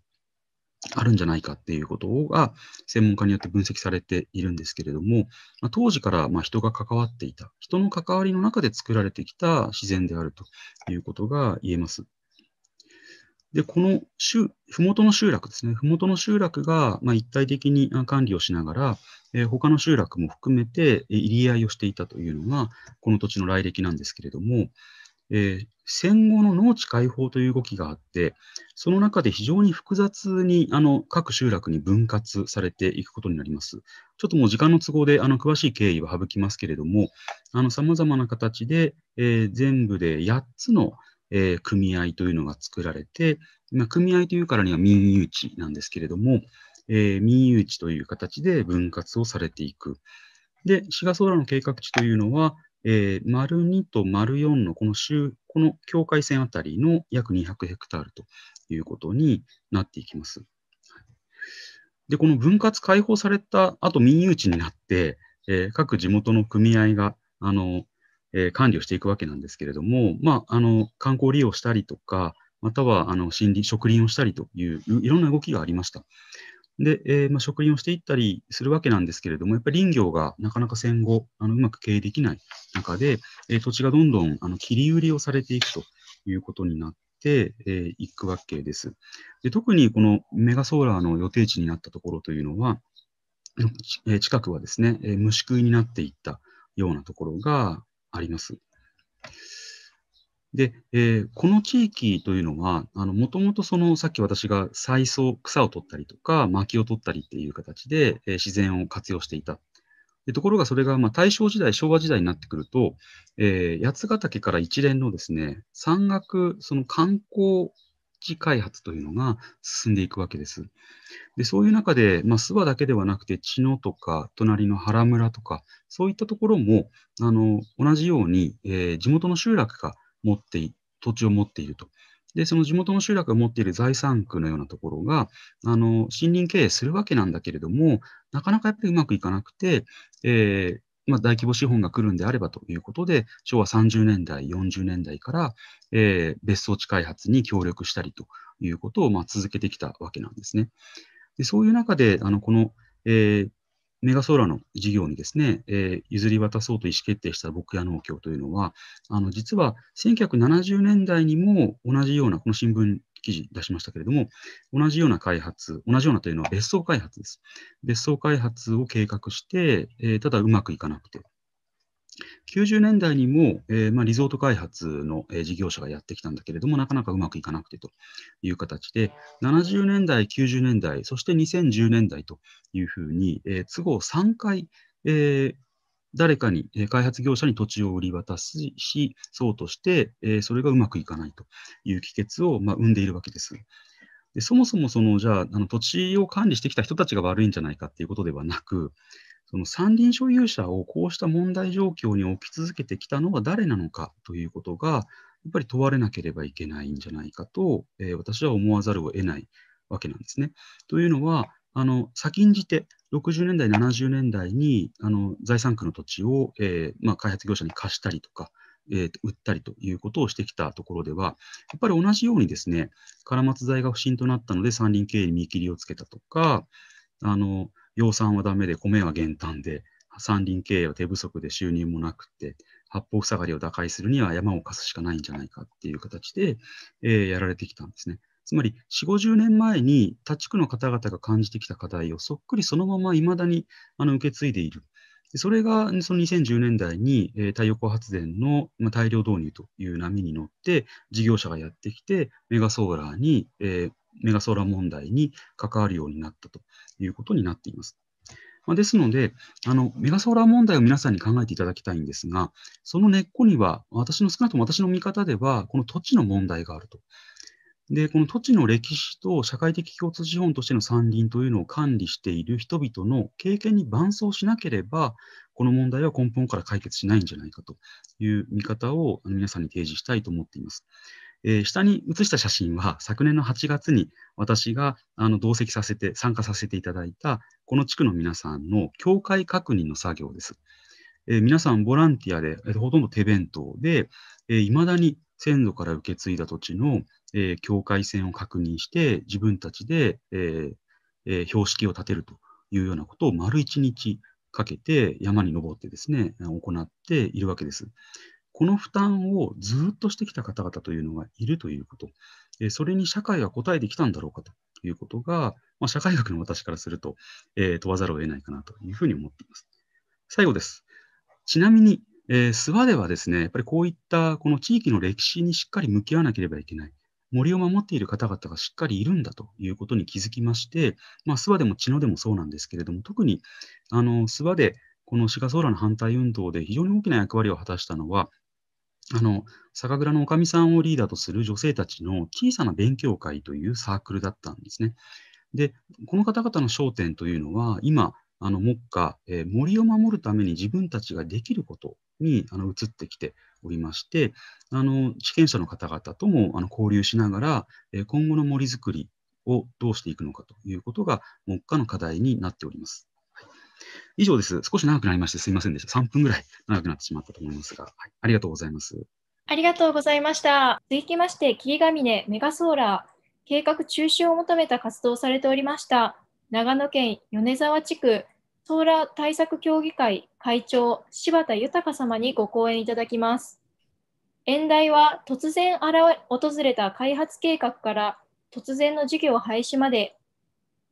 あるんじゃないかっていうことが専門家によって分析されているんですけれども、ま当時からま人が関わっていた、人の関わりの中で作られてきた自然であるということが言えます。で、このふもとの集落ですね、麓の集落がま一体的に管理をしながら、え他の集落も含めて入り合いをしていたというのが、この土地の来歴なんですけれども、えー、戦後の農地解放という動きがあって、その中で非常に複雑にあの各集落に分割されていくことになります。ちょっともう時間の都合であの詳しい経緯は省きますけれども、さまざまな形で、えー、全部で8つの、えー、組合というのが作られて、まあ、組合というからには民有地なんですけれども、えー、民有地という形で分割をされていく。で、シガソーラの計画地というのは、えー、丸2と丸4のこの周、この境界線あたりの約200ヘクタールということになっていきます。で、この分割解放された後、民有地になって、えー、各地元の組合が、あの、えー、管理をしていくわけなんですけれども、まあ、あの、観光利用したりとか、または、あの、森林、植林をしたりという、いろんな動きがありました。で、えー、まあ、植林をしていったりするわけなんですけれども、やっぱり林業がなかなか戦後、あのうまく経営できない中で、えー、土地がどんどんあの切り売りをされていくということになって、えいくわけです。で特にこのメガソーラーの予定地になったところというのは、え近くはですね、え虫食いになっていったようなところがあります。で、えー、この地域というのは、あの、もともとその、さっき私が再草、草を取ったりとか、薪を取ったりっていう形で、えー、自然を活用していた。でところが、それが、まあ、大正時代、昭和時代になってくると、えー、八ヶ岳から一連のですね、山岳、その観光地開発というのが進んでいくわけです。でそういう中で、まあ、諏訪だけではなくて、茅野とか、隣の原村とか、そういったところも、あの同じように、えー、地元の集落が持って土地を持っていると。で、その地元の集落が持っている財産区のようなところが、あの、森林経営するわけなんだけれども、なかなかやっぱりうまくいかなくて、えー、まあ、大規模資本が来るんであればということで、昭和30年代、40年代から、えー、別荘地開発に協力したりということを、まあ、続けてきたわけなんですね。でそういう中で、あのこの、えー、メガソーラーの事業にですね、えー、譲り渡そうと意思決定した牧野農協というのは、あの実は1970年代にも同じような、この新聞記事出しましたけれども、同じような開発、同じようなというのは別荘開発です。別荘開発を計画して、えー、ただうまくいかなくて、90年代にも、えー、まあ、リゾート開発の、えー、事業者がやってきたんだけれども、なかなかうまくいかなくてという形で、70年代、90年代、そして2010年代というふうに、えー、都合3回、え誰かに、開発業者に土地を売り渡すし、そうとして、えそれがうまくいかないという帰結を、まあ、生んでいるわけです。でそもそもそのじゃああの土地を管理してきた人たちが悪いんじゃないかということではなく、その山輪所有者をこうした問題状況に置き続けてきたのは誰なのかということが、やっぱり問われなければいけないんじゃないかと、えー、私は思わざるを得ないわけなんですね。というのは、あの先んじて60年代、70年代にあの財産区の土地を、えー、まあ、開発業者に貸したりとか、えー、売ったりということをしてきたところでは、やっぱり同じようにですね、カラマ材が不審となったので山林経営に見切りをつけたとか、あの養蚕はダメで、米は減反で、山林経営は手不足で収入もなくて、八方塞がりを打開するには山を貸すしかないんじゃないかっていう形で、えー、やられてきたんですね。つまり、4 50年前に他地区の方々が感じてきた課題をそっくりそのままいまだにあの受け継いでいるそれがその2010年代に、え太陽光発電の、ま大量導入という波に乗って、事業者がやってきて、メガソーラーに、えメガソーラー問題に関わるようになったということになっています。まあ、ですのであの、メガソーラー問題を皆さんに考えていただきたいんですが、その根っこには、私の少なくとも私の見方では、この土地の問題があるとで、この土地の歴史と社会的共通資本としての山林というのを管理している人々の経験に伴走しなければ、この問題は根本から解決しないんじゃないかという見方を皆さんに提示したいと思っています。えー、下に写した写真は昨年の8月に私があの同席させて、参加させていただいたこの地区の皆さんの境界確認の作業です。えー、皆さんボランティアで、えー、ほとんど手弁当で、い、えー、だに先祖から受け継いだ土地の、えー、境界線を確認して、自分たちで、えーえー、標識を立てるというようなことを丸1日かけて山に登ってですね、行っているわけです。この負担をずっとしてきた方々というのがいるということ、えー、それに社会が応えてきたんだろうかということが、まあ、社会学の私からすると、えー、問わざるを得ないかなというふうに思っています。最後です。ちなみに、えー、諏訪ではですね、やっぱりこういったこの地域の歴史にしっかり向き合わなければいけない。森を守っている方々がしっかりいるんだということに気づきまして、まあ、諏訪でも茅野でもそうなんですけれども、特にあの諏訪でこの鹿ソーラの反対運動で非常に大きな役割を果たしたのは、あの酒蔵のおかみさんをリーダーとする女性たちの小さな勉強会というサークルだったんですね。で、この方々の焦点というのは、今、あの目下、えー、森を守るために自分たちができることにあの移ってきておりまして、あの地権者の方々ともあの交流しながら、え今後の森づくりをどうしていくのかということが、目下の課題になっております。以上です。少し長くなりましてすいませんでした。3分ぐらい長くなってしまったと思いますが、はい、ありがとうございます。ありがとうございました。続きまして、霧ヶ峰メガソーラー計画中止を求めた活動をされておりました。長野県米沢地区ソーラー対策協議会会長柴田豊様にご講演いただきます。演題は突然現訪れた開発計画から突然の事業廃止まで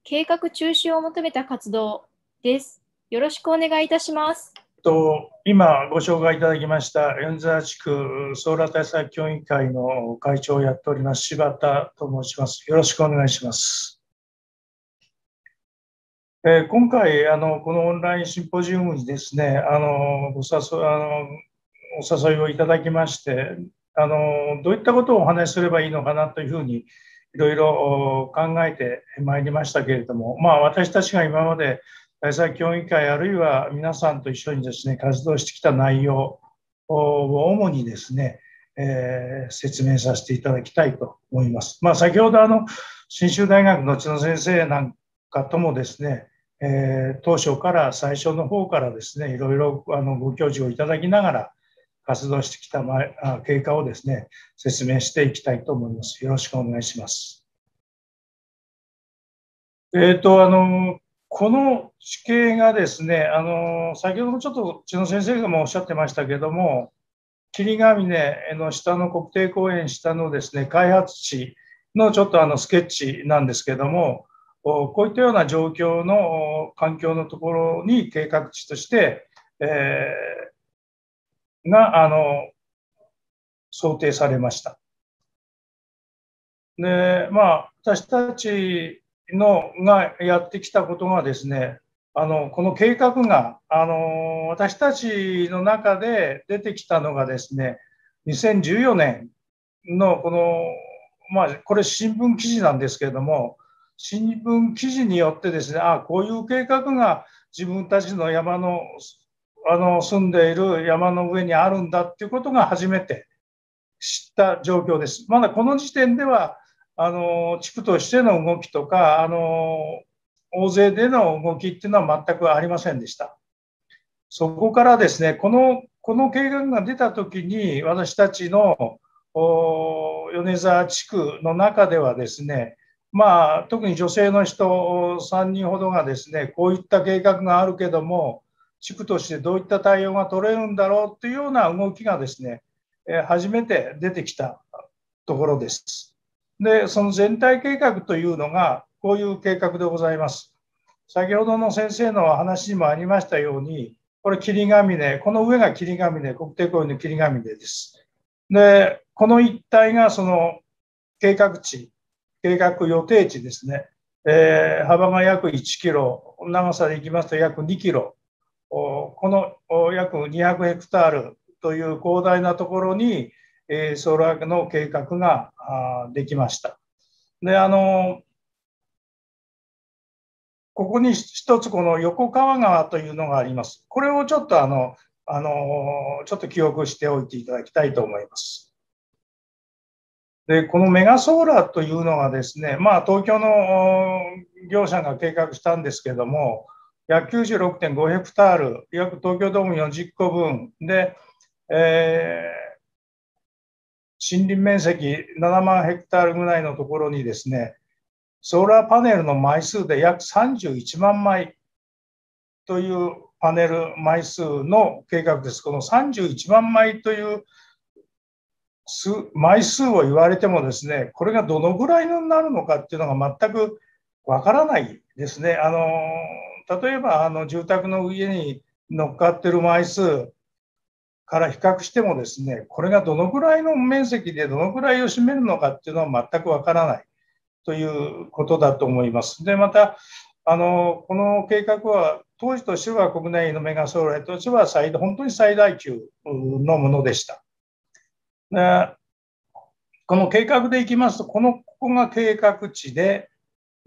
計画中止を求めた活動です。よろしくお願いいたします。と今ご紹介いただきました円沢地区ソーラー対策協議会の会長をやっております柴田と申します。よろしくお願いします。えー、今回あの、このオンラインシンポジウムにですね、あのご誘あのお誘いをいただきましてあの、どういったことをお話しすればいいのかなというふうに、いろいろ考えてまいりましたけれども、まあ、私たちが今まで大佐協議会あるいは皆さんと一緒にですね活動してきた内容を主にですね、えー、説明させていただきたいと思います。まあ、先ほどあの信州大学の千野先生なんかともですねえー、当初から最初の方からですねいろいろあのご教授をいただきながら活動してきた経過をですね説明していきたいと思います。よろしくお願いします。えっ、ー、とあのこの地形がですねあの先ほどもちょっと千野先生がもおっしゃってましたけども霧ヶ峰の下の国定公園下のですね開発地のちょっとあのスケッチなんですけどもこういったような状況の環境のところに計画地として、えー、があの想定されました。でまあ私たちのがやってきたことがですねあのこの計画があの私たちの中で出てきたのがですね2014年のこのまあこれ新聞記事なんですけれども新聞記事によってですね、ああ、こういう計画が自分たちの山の、あの、住んでいる山の上にあるんだっていうことが初めて知った状況です。まだこの時点では、あの、地区としての動きとか、あの、大勢での動きっていうのは全くありませんでした。そこからですね、この、この計画が出た時に、私たちの米沢地区の中ではですね、まあ、特に女性の人3人ほどがですねこういった計画があるけども地区としてどういった対応が取れるんだろうというような動きがですね初めて出てきたところです。でその全体計画というのがこういう計画でございます。先ほどの先生の話にもありましたようにこれ霧ヶ峰この上が霧ヶ峰国定公園の霧ヶ峰です。でこの一帯がその計画地計画予定地ですね、えー、幅が約1キロ、長さでいきますと約2キロ、この約200ヘクタールという広大なところに、えー、ソーラーの計画ができました。であのここに一つこの横川川というのがあります。これをちょっとあの、あのちょっと記憶しておいていただきたいと思います。で、このメガソーラーというのはですね、まあ、東京の業者が計画したんですけども、約96.5ヘクタール、約東京ドーム40個分で、えー、森林面積7万ヘクタールぐらいのところにですね、ソーラーパネルの枚数で約31万枚というパネル枚数の計画です。この31万枚という枚数を言われてもですね、これがどのぐらいになるのかっていうのが全くわからないですね。あの例えばあの住宅の家に乗っかってる枚数から比較してもですね、これがどのぐらいの面積でどのぐらいを占めるのかっていうのは全くわからないということだと思います。で、また、あのこの計画は当時としては国内のメガソーラーとしては最大本当に最大級のものでした。でこの計画でいきますとこのここが計画地で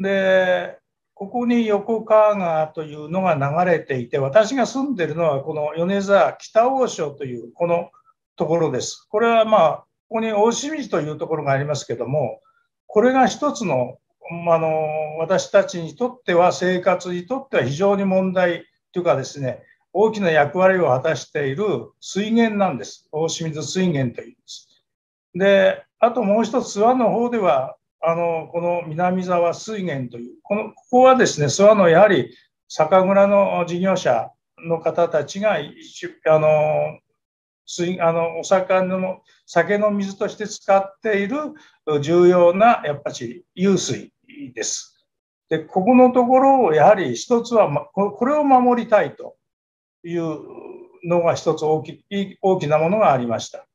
でここに横川川というのが流れていて私が住んでるのはこの米沢北大将というこのところです。これはまあここに大清水というところがありますけどもこれが一つのあの私たちにとっては生活にとっては非常に問題というかですね大きな役割を果たしている水源なんです。大清水水源というです。で、あともう一つ、諏訪の方では、あの、この南沢水源という、この、ここはですね、諏訪のやはり酒蔵の事業者の方たちが、あの、水あのお酒の酒の水として使っている重要なやっぱり湧水です。でここのところをやはり一つはこれを守りたいというのが一つ大き大きなものがありました。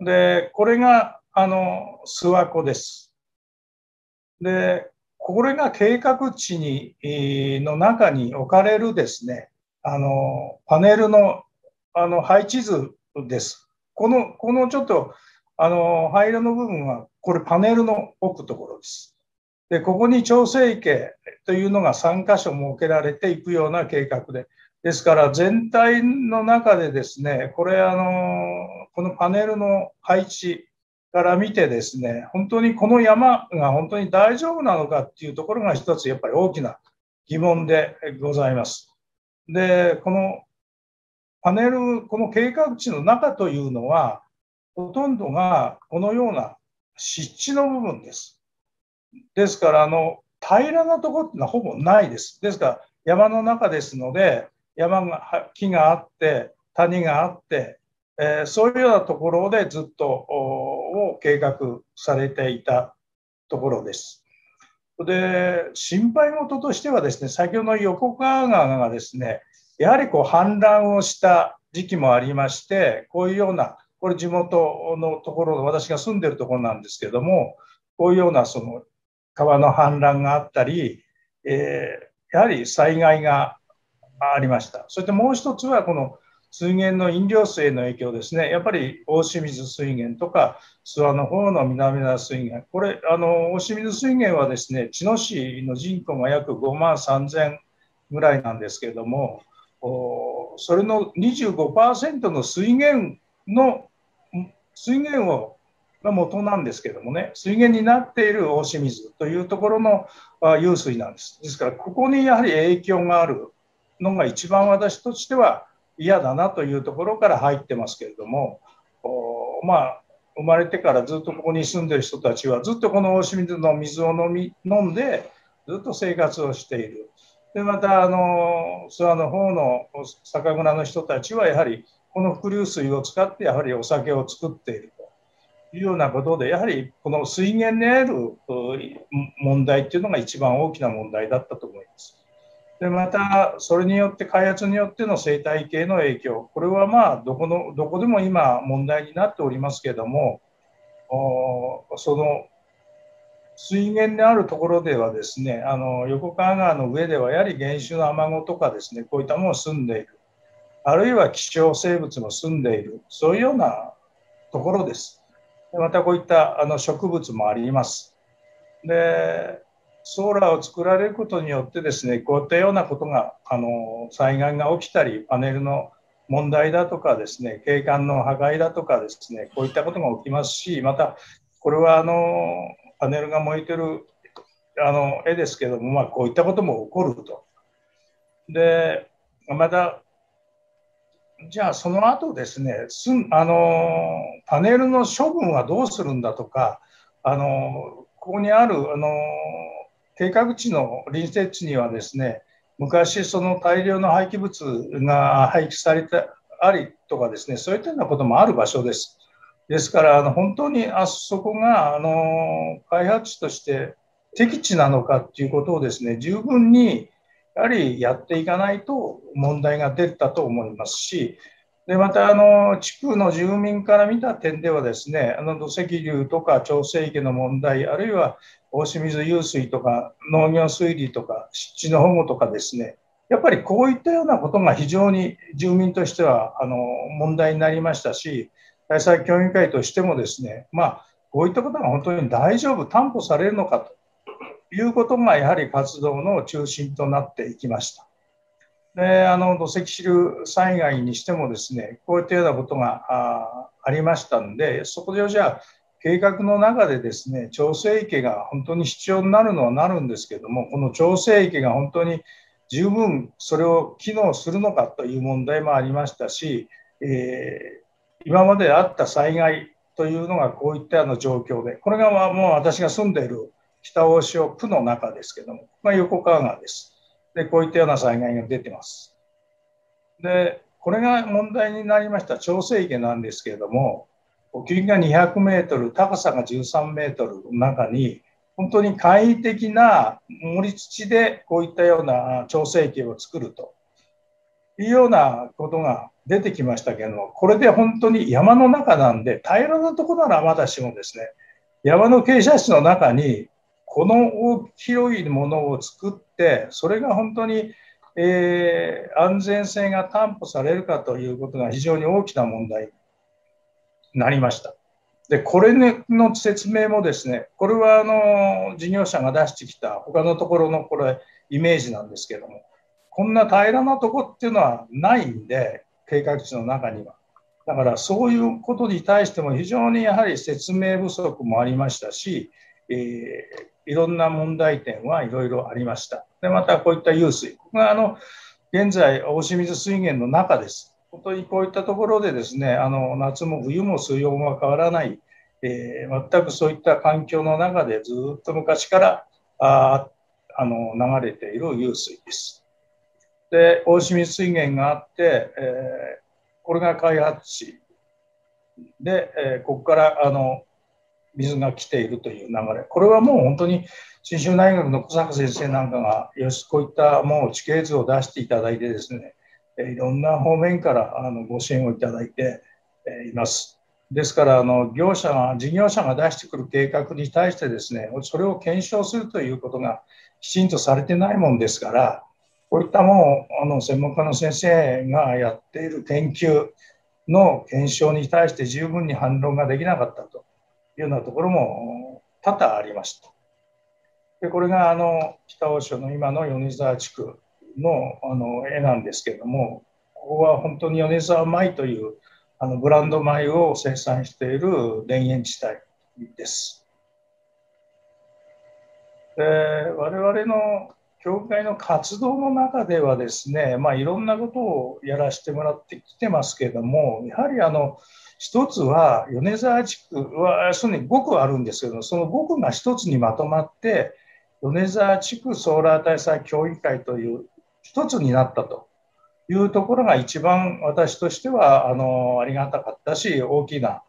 で、これが、あの、諏訪湖です。で、これが計画地に、の中に置かれるですね、あの、パネルの、あの、配置図です。この、このちょっと、あの、灰色の部分は、これパネルの置くところです。で、ここに調整池というのが3箇所設けられていくような計画で、ですから全体の中でですね、これあの、このパネルの配置から見てですね、本当にこの山が本当に大丈夫なのかっていうところが一つやっぱり大きな疑問でございます。で、このパネル、この計画地の中というのは、ほとんどがこのような湿地の部分です。ですから、あの、平らなところっていうのはほぼないです。ですから、山の中ですので、山が木があって谷があって、えー、そういうようなところでずっとを計画されていたところです。で心配事としてはですね先ほどの横川川がですねやはりこう氾濫をした時期もありましてこういうようなこれ地元のところ私が住んでるところなんですけどもこういうようなその川の氾濫があったり、えー、やはり災害がありました。そしてもう一つは、この水源の飲料水への影響ですね、やっぱり大清水水源とか、諏訪の方の南田水源、これ、あの大清水水源はですね、茅野市の人口が約5万3000ぐらいなんですけれども、それの25%の水源の、水源をが元なんですけどもね、水源になっている大清水というところの湧水なんです。ですから、ここにやはり影響があるのが一番私としては嫌だなというところから入ってますけれどもまあ生まれてからずっとここに住んでる人たちはずっとこの大清水の水を飲み飲んでずっと生活をしているでまたあの諏訪の方の酒蔵の人たちはやはりこの伏流水を使ってやはりお酒を作っているというようなことでやはりこの水源にある問題っていうのが一番大きな問題だったと思います。でまたそれによって開発によっての生態系の影響これはまあどこのどこでも今問題になっておりますけどもその水源であるところではですねあの横川川の上ではやはり原種のアマゴとかですねこういったものを住んでいるあるいは希少生物も住んでいるそういうようなところです。またこういったあの植物もあります。でソーラーを作られることによってですねこういったようなことがあの災害が起きたりパネルの問題だとかですね景観の破壊だとかですねこういったことが起きますしまたこれはあのパネルが燃えてるあの絵ですけども、まあ、こういったことも起こると。でまたじゃあその後ですねすあのパネルの処分はどうするんだとかあのここにあるあの計画地の隣接地にはですね昔その大量の廃棄物が廃棄されてありとかですねそういったようなこともある場所です。ですからあの本当にあそこがあの開発地として適地なのかっていうことをですね十分にやはりやっていかないと問題が出たと思いますしでまたあの地区の住民から見た点ではですねあの土石流とか調整池の問題あるいは大清水湧水とか農業水利とか湿地の保護とかですね、やっぱりこういったようなことが非常に住民としてはあの問題になりましたし、対策協議会としてもですね、まあ、こういったことが本当に大丈夫、担保されるのかということが、やはり活動の中心となっていきました。であの土石流災害にしてもですねこういったようなことがありましたんでそこでじゃあ計画の中でですね、調整池が本当に必要になるのはなるんですけども、この調整池が本当に十分それを機能するのかという問題もありましたし、えー、今まであった災害というのがこういったような状況で、これがもう私が住んでいる北大潮区の中ですけども、まあ、横川川です。で、こういったような災害が出てます。で、これが問題になりました調整池なんですけれども、沖が200メートル、高さが13メートルの中に、本当に簡易的な森土でこういったような調整池を作るというようなことが出てきましたけども、これで本当に山の中なんで、平らなところならまだしもですね、山の傾斜地の中に、この広いものを作って、それが本当にえー、安全性が担保されるかということが非常に大きな問題なりました。で、これの説明もですね、これはあの事業者が出してきた他のところのこれイメージなんですけども、こんな平らなとこっていうのはないんで、計画地の中には。だからそういうことに対しても非常にやはり説明不足もありましたし、えー、いろんな問題点はいろいろありました。で、またこういった湧水、があの現在、大清水水源の中です。本当にこういったところでですねあの夏も冬も水温は変わらない、えー、全くそういった環境の中でずっと昔からああの流れている湧水です。で大清水源があって、えー、これが開発地で、えー、ここからあの水が来ているという流れこれはもう本当に信州大学の小坂先生なんかがよしこういったもう地形図を出していただいてですねえいろんな方面からあのご支援をいただいてえいます。ですからあの業者が事業者が出してくる計画に対してですねそれを検証するということがきちんとされてないもんですからこういったもうあの専門家の先生がやっている研究の検証に対して十分に反論ができなかったというようなところも多々ありました。でこれがあの北欧省の今の米沢地区のあの絵なんですけどもここは本当に米沢米というあのブランド米を生産している田園地帯です。で我々の協会の活動の中ではですね、まあ、いろんなことをやらせてもらってきてますけどもやはりあの一つは米沢地区はその5区あるんですけどその5区が一つにまとまって米沢地区ソーラー対策協議会という一つになったというところが一番私としてはあのありがたかったし大きな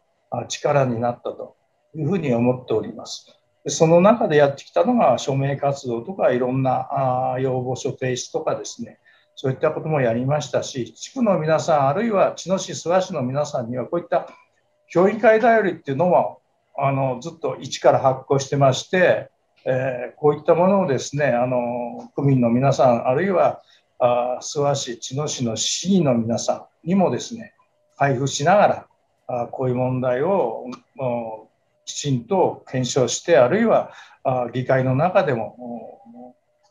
力になったというふうに思っております。その中でやってきたのが署名活動とかいろんな要望書提出とかですねそういったこともやりましたし地区の皆さんあるいは茅野市諏訪市の皆さんにはこういった協議会だよりっていうのもあのずっと一から発行してましてえー、こういったものをですねあの区民の皆さんあるいはあ諏訪市茅野市の市議の皆さんにもですね配布しながらあこういう問題をきちんと検証してあるいはあ議会の中でも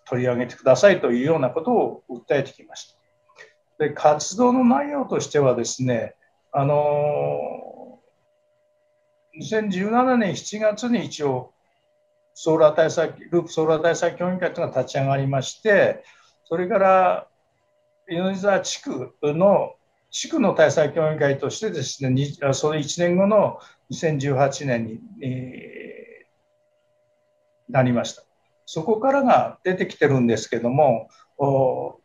取り上げてくださいというようなことを訴えてきました。で活動の内容としてはですねあの2017年7月に一応ソーラー対策、ループソーラー対策協議会というのが立ち上がりまして、それから、米沢地区の、地区の対策協議会としてですね、その1年後の2018年に、えー、なりました。そこからが出てきてるんですけども、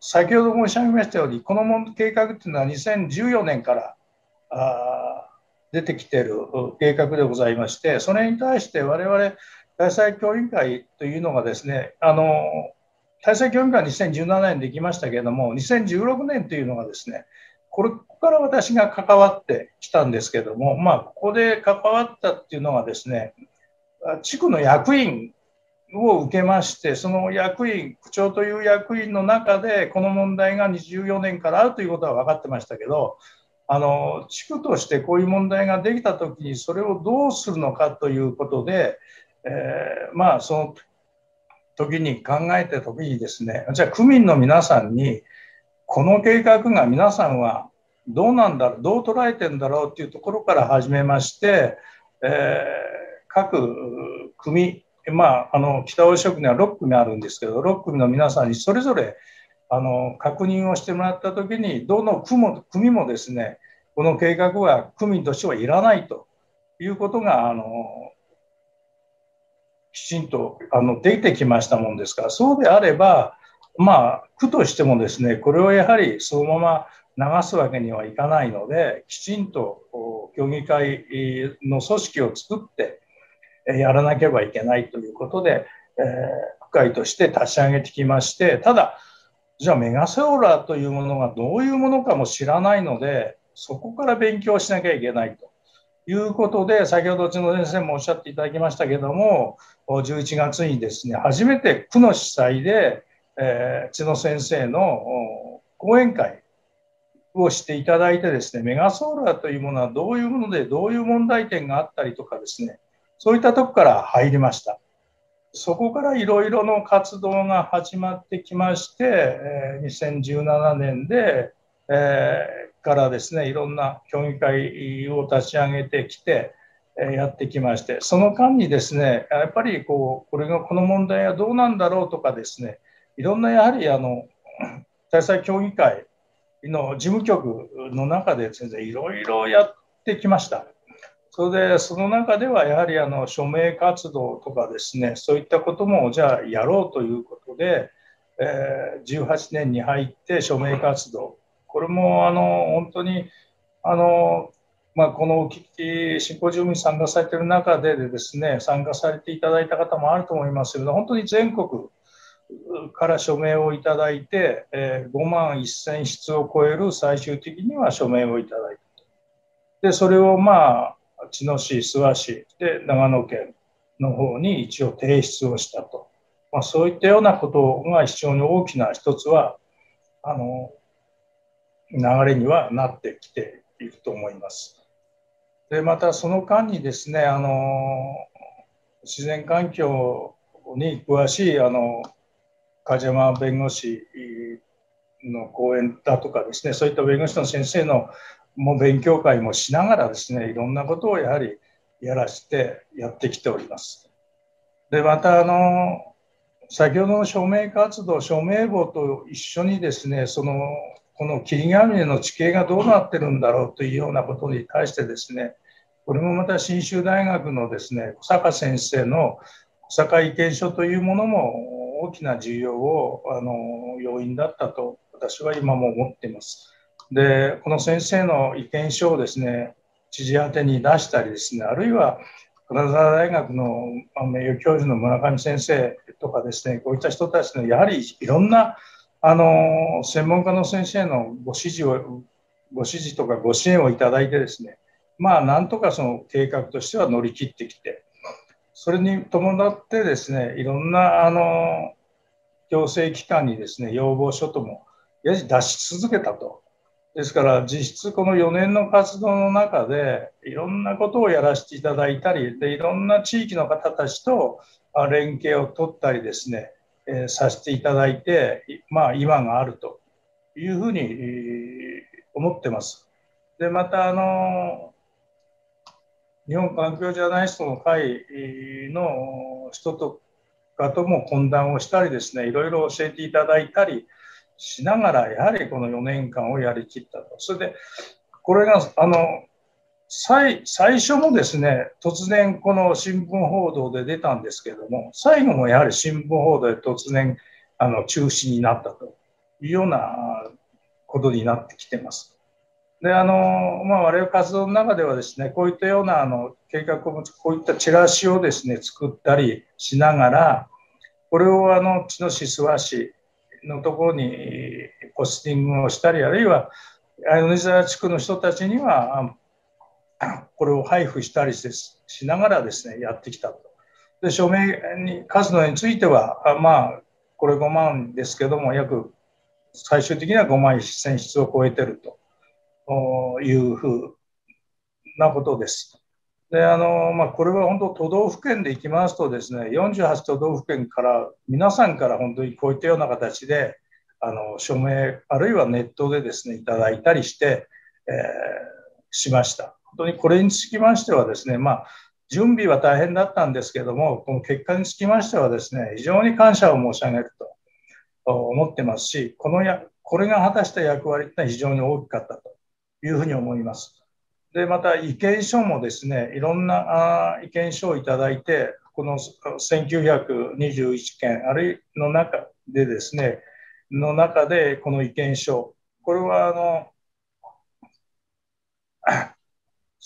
先ほど申し上げましたように、この計画というのは2014年からあ出てきている計画でございまして、それに対して我々対裁協議会というのがですね、あの対策協議会は2017年できましたけれども、2016年というのがですね、これここから私が関わってきたんですけれども、まあ、ここで関わったっていうのがですね、地区の役員を受けまして、その役員、区長という役員の中で、この問題が24年からあるということは分かってましたけど、あの地区としてこういう問題ができたときに、それをどうするのかということで、えー、まあその時に考えた時にですねじゃあ区民の皆さんにこの計画が皆さんはどうなんだろうどう捉えてんだろうっていうところから始めまして、えー、各組まあ、あの北大区には6組あるんですけど6組の皆さんにそれぞれあの確認をしてもらった時にどの区も組もですねこの計画は区民としてはいらないということがあのきちんとあの出てきましたもんですから、そうであれば、まあ、区としてもですね、これをやはりそのまま流すわけにはいかないので、きちんと協議会の組織を作ってやらなければいけないということで、えー、区会として立ち上げてきまして、ただ、じゃあメガセオラーというものがどういうものかも知らないので、そこから勉強しなきゃいけないと。いうことで、先ほどうちの先生もおっしゃっていただきましたけども、11月にですね、初めて区の主催で、えー、千野先生の講演会をしていただいてですね、メガソーラーというものはどういうもので、どういう問題点があったりとかですね、そういったとこから入りました。そこからいろいろの活動が始まってきまして、2017年で、えー、からですねいろんな協議会を立ち上げてきてやってきましてその間にですねやっぱりこうこれがこの問題はどうなんだろうとかですねいろんなやはりあの対策協議会の事務局の中で先生いろいろやってきました。それでその中ではやはりあの署名活動とかですねそういったこともじゃあやろうということで、え18年に入って署名活動これもあの本当にあの、まあ、このシンポジウムに参加されている中でです、ね、参加されていただいた方もあると思いますけど本当に全国から署名をいただいて、え5万1000筆を超える最終的には署名をいただいたでそれをまあ茅野市諏訪市で長野県の方に一応提出をしたと、まあ、そういったようなことが非常に大きな一つはあの流れにはなってきていると思います。でまたその間にですねあの自然環境に詳しいあの梶山弁護士の講演だとかですねそういった弁護士の先生のも勉強会もしながらですねいろんなことをやはりやらしてやってきております。でまたあの先ほどの署名活動署名簿と一緒にですねそのこの霧ヶ峰の地形がどうなってるんだろうというようなことに対してですねこれもまた信州大学のですね小坂先生の小坂意見書というものも大きな重要をあの要因だったと私は今も思っています。でこの先生の意見書をですね知事宛てに出したりですねあるいは金沢大学の名誉教授の村上先生とかですねこういった人たちのやはりいろんなあの専門家の先生のご指示をご指示とかご支援をいただいてですねまあなんとかその計画としては乗り切ってきてそれに伴ってですねいろんなあの行政機関にですね要望書ともやじ出し続けたと。ですから実質この4年の活動の中でいろんなことをやらせていただいたりでいろんな地域の方たちと連携を取ったりですねえさせていただいて、まあ、今があるというふうに、え思ってます。でまたあの日本環境ジャーナリストの会の人とかとも懇談をしたりですねいろいろ教えていただいたりしながらやはりこの4年間をやりきったとそれでこれがあの最最初もですね、突然この新聞報道で出たんですけれども、最後もやはり新聞報道で突然あの中止になったというようなことになってきてます。であのまあ、我々活動の中ではですねこういったようなあの計画をこういったチラシをですね作ったりしながらこれをあの茅野市諏訪市のところにポスティングをしたりあるいは米沢地区の人たちには これを配布したりしながらですね、やってきたと。で、署名に、数のについては、まあ、これ5万ですけども、約最終的には5万1000室を超えてるというふうなことです。であのまあ、これは本当、都道府県でいきますと、ですね48都道府県から、皆さんから本当にこういったような形で、あの署名、あるいはネットでですねいただいたりして、えー、しました。本当にこれにつきましてはですね、まあ、準備は大変だったんですけども、この結果につきましてはですね、非常に感謝を申し上げると思ってますし、このやこれが果たした役割っいうのは非常に大きかったというふうに思います。で、また意見書もですね、いろんな意見書をいただいて、この1921件あるいの中でですね、の中でこの意見書、これはあの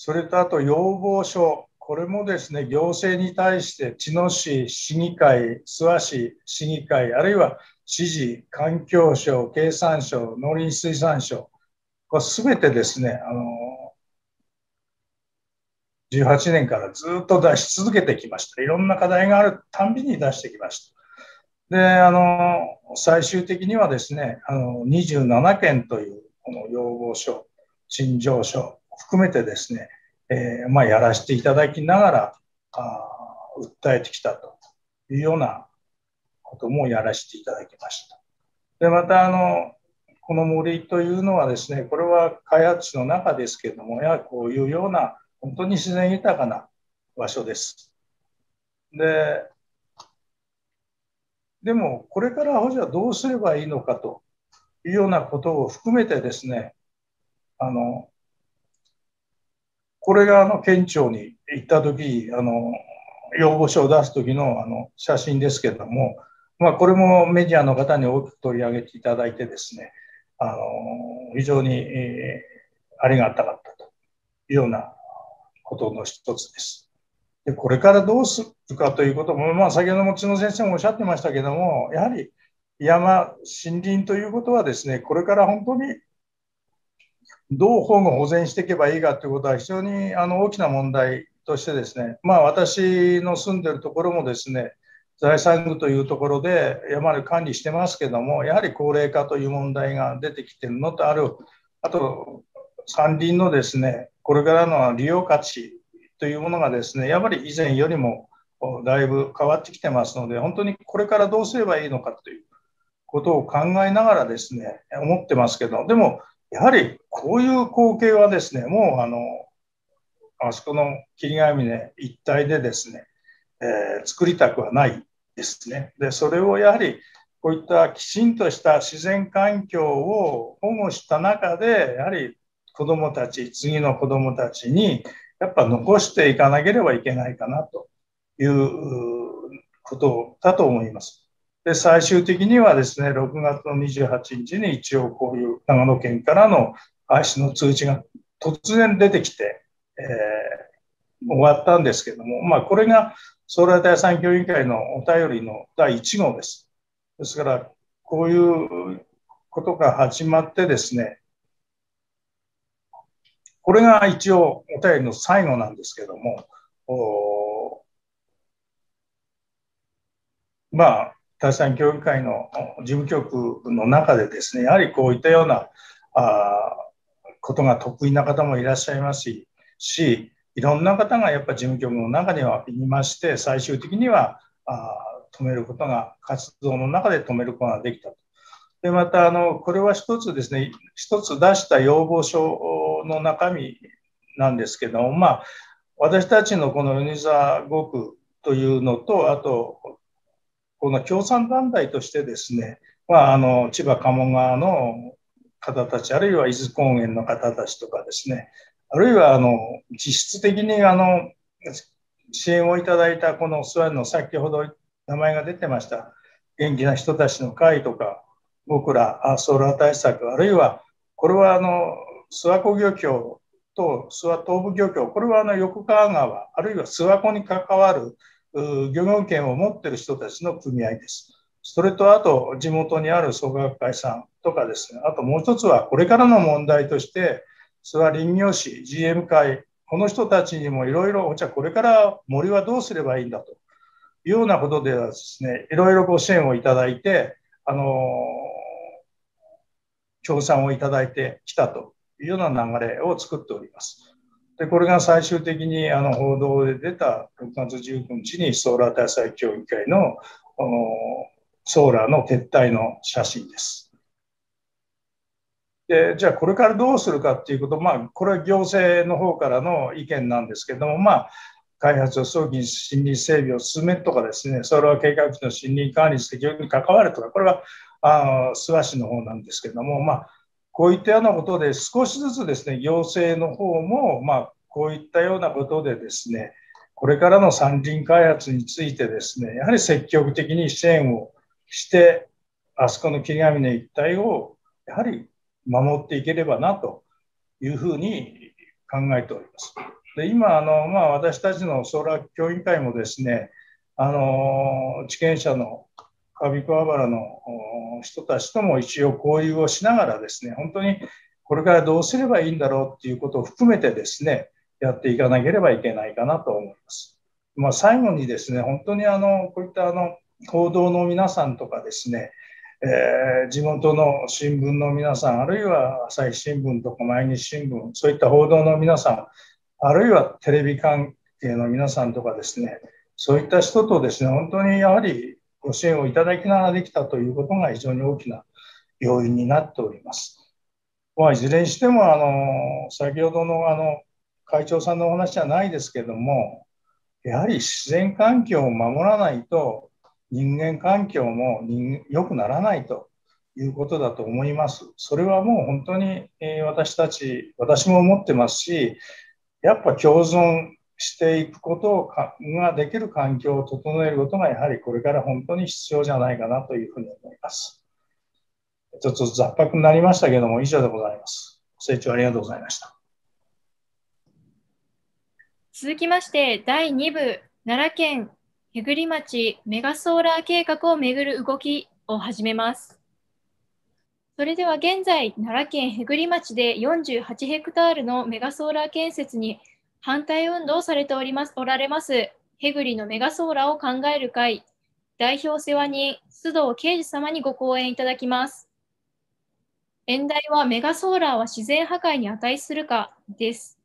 それとあと要望書、これもですね、行政に対して茅野市、市議会、諏訪市、市議会、あるいは知事、環境省、経産省、農林水産省、これ全てですね、あの18年からずっと出し続けてきました。いろんな課題があるたんびに出してきました。で、あの、最終的にはですね、あの、27件という、この要望書、陳情書、含めてですね、えー、まあ、やらせていただきながら訴えてきたというようなこともやらせていただきました。でまたあのこの森というのはですねこれは開発地の中ですけれどもやはりこういうような本当に自然豊かな場所です。ででもこれからじゃどうすればいいのかというようなことを含めてですねあのこれがあの県庁に行った時あの要望書を出す時のあの写真ですけれども、まあ、これもメディアの方に大きく取り上げていただいてですねあの非常に、えー、ありがたかったというようなことの一つです。でこれからどうするかということも、まあ、先ほども千野先生もおっしゃってましたけどもやはり山森林ということはですねこれから本当にどう保護保全していけばいいかということは非常にあの大きな問題としてですね、まあ、私の住んでるところもですね財産部というところで山で管理してますけどもやはり高齢化という問題が出てきてるのとあるあと山林のですねこれからの利用価値というものがですねやはり以前よりもだいぶ変わってきてますので本当にこれからどうすればいいのかということを考えながらですね思ってますけどでもやはりこういう光景はですね、もうあの、あそこの霧ヶ峰一帯でですね、えー、作りたくはないですね。で、それをやはりこういったきちんとした自然環境を保護した中で、やはり子どもたち、次の子どもたちに、やっぱ残していかなければいけないかなということだと思います。で最終的にはですね、6月の28日に一応こういう長野県からの廃止の通知が突然出てきて、えー、終わったんですけども、まあ、これが総理大産協議会のお便りの第1号です。ですから、こういうことが始まってですね、これが一応お便りの最後なんですけども、まあ、第三協議会の事務局の中でですねやはりこういったようなあことが得意な方もいらっしゃいますしいろんな方がやっぱ事務局の中にはいまして最終的にはあ止めることが活動の中で止めることができたと。でまたあのこれは一つですね一つ出した要望書の中身なんですけどもまあ私たちのこの米沢5区というのとあとこの共産団体としてですね、まあ、あの千葉鴨川の方たち、あるいは伊豆高原の方たちとかですね、あるいはあの実質的にあの支援をいただいたこの諏訪の先ほど名前が出てました元気な人たちの会とか僕らソーラー対策あるいはこれはあの諏訪湖漁協と諏訪東部漁協これはあの横川川あるいは諏訪湖に関わる漁業権を持ってる人たちの組合です。それとあと地元にある創価学会さんとかですね、あともう一つはこれからの問題として、それは林業士、GM 会、この人たちにもいろいろ、じゃあこれから森はどうすればいいんだというようなことではですね、いろいろご支援をいただいて、あの協賛をいただいてきたというような流れを作っております。で、これが最終的にあの報道で出た6月19日にソーラー対策協議会のソーラーの撤退の写真です。でじゃあこれからどうするかっていうこと、まあ、これは行政の方からの意見なんですけども、まあ、開発を早期に森林整備を進めるとかですね、ソーラー計画地の森林管理、適用に関わるとか、これはあ諏訪市の方なんですけども、まあ、こういったようなことで少しずつですね、行政の方も、まあ、こういったようなことでですね、これからの山林開発についてですね、やはり積極的に支援をして、あそこの霧ヶ峰一帯をやはり守っていければなというふうに考えております。で今あの、まあ、私たちのソーラー教員会もですねあの地権者のカビアバラの人たちとも一応交流をしながらですね、本当にこれからどうすればいいんだろうっていうことを含めてですね、やっていかなければいけないかなと思います。まあ、最後にですね、本当にあの、こういったあの、報道の皆さんとかですね、えー、地元の新聞の皆さん、あるいは朝日新聞とか毎日新聞、そういった報道の皆さん、あるいはテレビ関係の皆さんとかですね、そういった人とですね、本当にやはりご支援をいただきながらできたということが非常に大きな要因になっております。まあ、いずれにしてもあの先ほどのあの会長さんのお話じゃないですけどもやはり自然環境を守らないと人間環境も良くならないということだと思います。それはもう本当に私たち私も思ってますしやっぱ共存していくことかができる環境を整えることがやはりこれから本当に必要じゃないかなというふうに思います。ちょっと雑白になりましたけども以上でございます。ご清聴ありがとうございました。続きまして第2部奈良県へぐり町メガソーラー計画をめぐる動きを始めます。それでは現在、奈良県へぐり町で48ヘクタールのメガソーラー建設に反対運動されております、おられます、ヘグリのメガソーラを考える会、代表世話人、須藤啓二様にご講演いただきます。演題はメガソーラーは自然破壊に値するかです。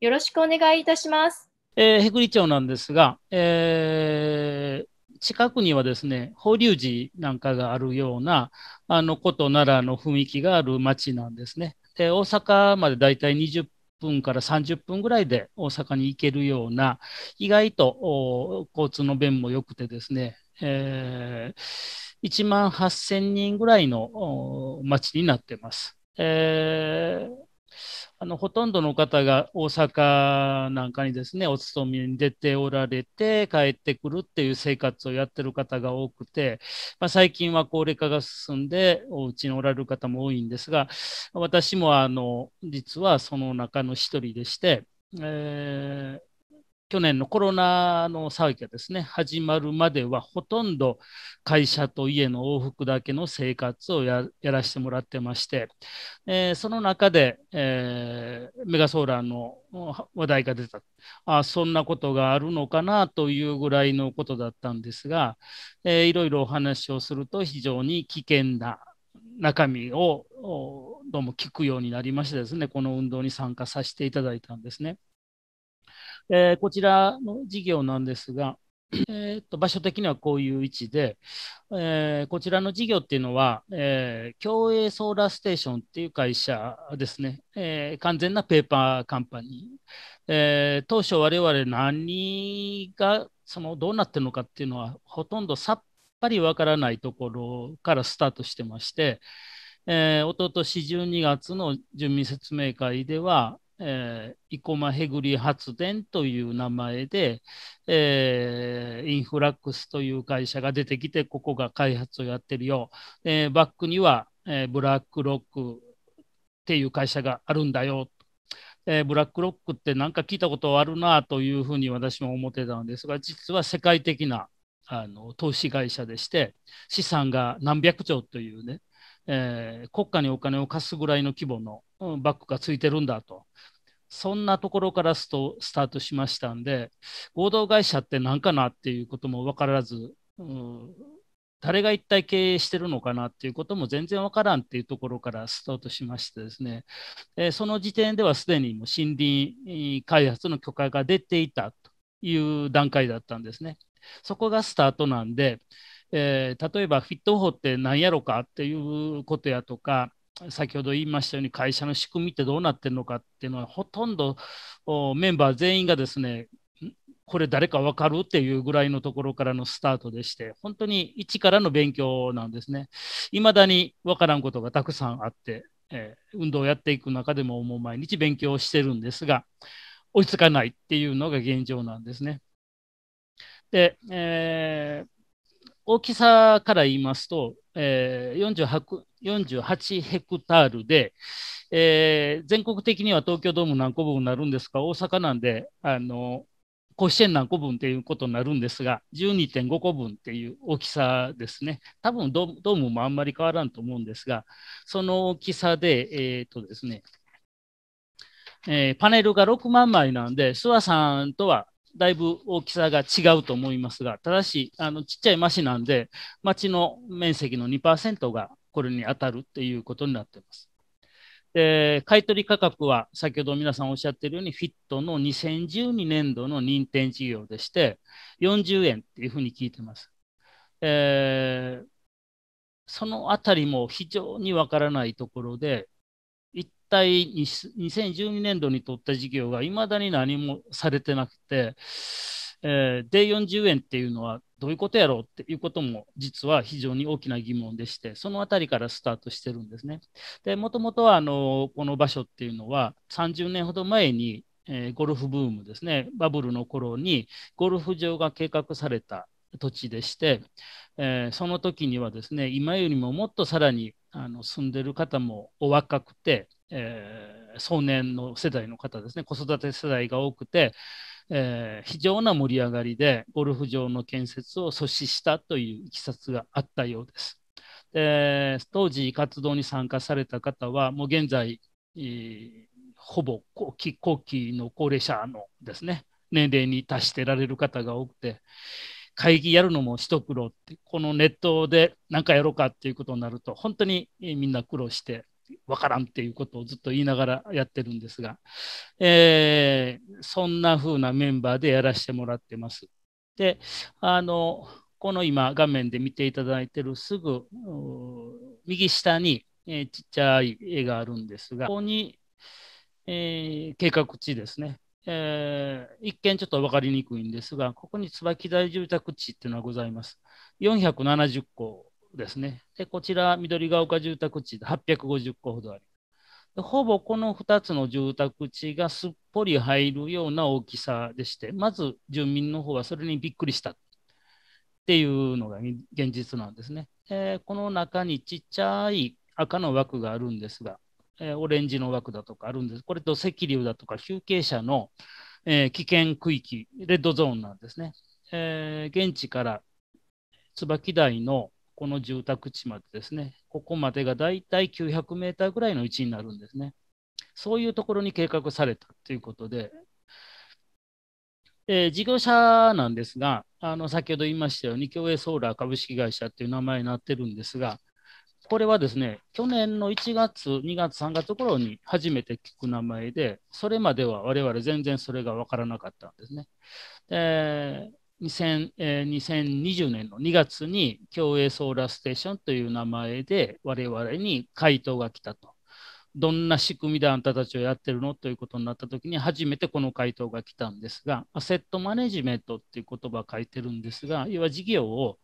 よろしくお願いいたします。えヘグリ町なんですが、えー近くにはですね、法隆寺なんかがあるような、あの、古都奈良の雰囲気がある町なんですね。で、大阪までだいたい20分から30分ぐらいで大阪に行けるような、意外と交通の便も良くてですね、えー、1万8000人ぐらいの町になってます。えーあのほとんどの方が大阪なんかにですね、お勤めに出ておられて、帰ってくるっていう生活をやってる方が多くて、まあ、最近は高齢化が進んで、お家におられる方も多いんですが、私もあの実はその中の一人でして、えー去年のコロナの騒ぎがですね、始まるまではほとんど会社と家の往復だけの生活をやらせてもらってまして、えー、その中で、えー、メガソーラーの話題が出た。あそんなことがあるのかなというぐらいのことだったんですが、えー、いろいろお話をすると非常に危険な中身をどうも聞くようになりましてですね、この運動に参加させていただいたんですね。えー、こちらの事業なんですが、えー、と場所的にはこういう位置で、えー、こちらの事業っていうのは、えー、競泳ソーラーステーションっていう会社ですね、えー、完全なペーパーカンパニー、えー、当初我々何がそのどうなってるのかっていうのはほとんどさっぱりわからないところからスタートしてまして、えー、おととし12月の住民説明会では、えー、生駒へぐり発電という名前で、えー、インフラックスという会社が出てきて、ここが開発をやってるよ。えー、バックには、えー、ブラックロックっていう会社があるんだよ。えー、ブラックロックって何か聞いたことあるなというふうに私も思ってたんですが、実は世界的なあの投資会社でして、資産が何百兆というね、えー、国家にお金を貸すぐらいの規模のバッグがついてるんだと。そんなところからススタートしましたんで、合同会社って何かなっていうことも分からず、うん、誰が一体経営してるのかなっていうことも全然分からんっていうところからスタートしましてですね、えー、その時点ではすでにもう森林開発の許可が出ていたという段階だったんですね。そこがスタートなんで、えー、例えばフィット法って何やろかっていうことやとか先ほど言いましたように会社の仕組みってどうなってるのかっていうのはほとんどメンバー全員がですねこれ誰か分かるっていうぐらいのところからのスタートでして本当に一からの勉強なんですね。いまだに分からんことがたくさんあって、えー、運動をやっていく中でももう毎日勉強してるんですが追いつかないっていうのが現状なんですね。で、えー大きさから言いますと、えー、48ヘクタールで、えー、全国的には東京ドーム何個分になるんですか、大阪なんで、あの、甲子園何個分ということになるんですが、12.5個分っていう大きさですね。多分ドームもあんまり変わらんと思うんですが、その大きさで、えっ、ー、とですね、えー、パネルが6万枚なんで、諏訪さんとはだいぶ大きさが違うと思いますが、ただし、あのちっちゃい町なんで、町の面積の2%がこれに当たるということになっています。で買取価格は先ほど皆さんおっしゃっているようにフィットの2012年度の認定事業でして40円っていうふうに聞いてます。えー、そのあたりも非常にわからないところで体2012年度に取った事業がいまだに何もされてなくて、えー、で40円っていうのはどういうことやろうっていうことも実は非常に大きな疑問でして、そのあたりからスタートしてるんですね。で、もともとはあのこの場所っていうのは30年ほど前に、えー、ゴルフブームですね、バブルの頃にゴルフ場が計画された土地でして、えー、その時にはですね、今よりももっとさらにあの住んでる方もお若くて、えー、壮年の世代の方ですね、子育て世代が多くて、えー、非常な盛り上がりでゴルフ場の建設を阻止したといういきさつがあったようです。で当時活動に参加された方はもう現在、えー、ほぼ後期後期の高齢者のですね年齢に達してられる方が多くて会議やるのも一苦労ってこのネットで何かやろうかっていうことになると本当にみんな苦労してわからんっていうことをずっと言いながらやってるんですが、えー、そんな風なメンバーでやらせてもらってます。で、あの、この今画面で見ていただいてるすぐ右下に、えー、ちっちゃい絵があるんですが、ここに、えー、計画地ですね。えー、一見ちょっと分かりにくいんですが、ここに椿台住宅地っていうのはございます。470戸ですね。で、こちら、緑ヶ丘住宅地850戸ほどあります。ほぼこの2つの住宅地がすっぽり入るような大きさでして、まず住民の方はそれにびっくりしたっていうのが現実なんですね。えー、この中にちっちゃい赤の枠があるんですが、えー、オレンジの枠だとかあるんです。これ土石流だとか休憩者の、えー、危険区域、レッドゾーンなんですね。え現地から椿台のこの住宅地までですね、ここまでがだいたい900メーターぐらいの位置になるんですね。そういうところに計画されたということで、えー、事業者なんですが、あの先ほど言いましたように、共栄ソーラー株式会社という名前になってるんですが、これはですね、去年の1月、2月、3月頃に初めて聞く名前で、それまでは我々全然それが分からなかったんですね。えー、2 0え2 0年の2月に共栄ソーラーステーションという名前で我々に回答が来たと。どんな仕組みであんたたちをやってるのということになった時に初めてこの回答が来たんですがアセットマネジメントっていう言葉を書いてるんですが要は事業を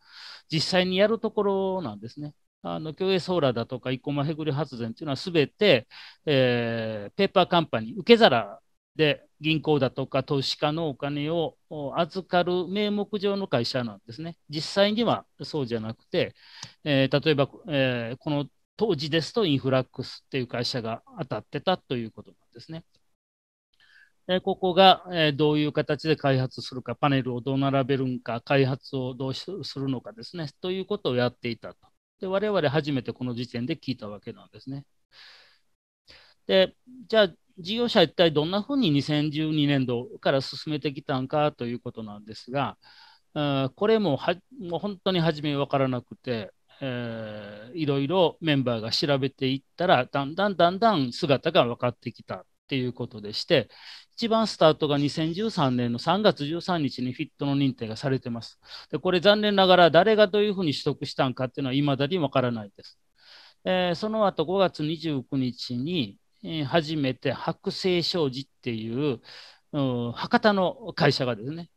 実際にやるところなんですね。あの共栄ソーラーだとか生駒ヘグリ発電というのはすべて、えー、ペーパーカンパニー受け皿で銀行だとか投資家のお金を預かる名目上の会社なんですね。実際にはそうじゃなくて、えー、例えば、えー、この当時ですとインフラックスっていう会社が当たってたということなんですね。でここが、えどういう形で開発するか、パネルをどう並べるんか、開発をどうするのかですね、ということをやっていたと。で我々初めてこの時点で聞いたわけなんですね。でじゃあ事業者一体どんなふうに2012年度から進めてきたんかということなんですが、これもはもう本当に初め分からなくて、えー、いろいろメンバーが調べていったら、だんだんだんだん姿が分かってきたっていうことでして、一番スタートが2013年の3月13日にフィットの認定がされてます。でこれ残念ながら誰がどういうふうに取得したんかっていうのはいまだに分からないです。えー、その後5月29日に、初めて白星商事っていう博多の会社がですね、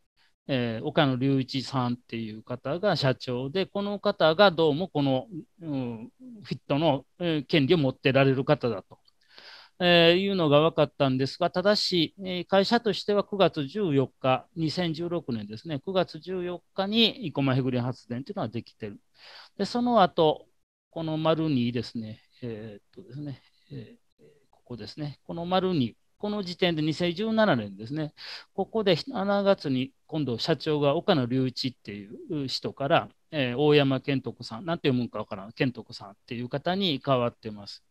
えー、岡野隆一さんっていう方が社長で、この方がどうもこの、うん、フィットの、えー、権利を持ってられる方だと、えー、いうのが分かったんですが、ただし、え会社としては9月14日、2016年ですね、9月14日に生駒ヘグリン発電というのはできてる。で、その後、この丸にですね、えっとですね、えこですね、この丸に、この時点で2017年ですね、ここで7月に今度社長が岡野隆一っていう人から、えー、大山健徳さん、なんて読むかわからん、健徳さんっていう方に変わってます。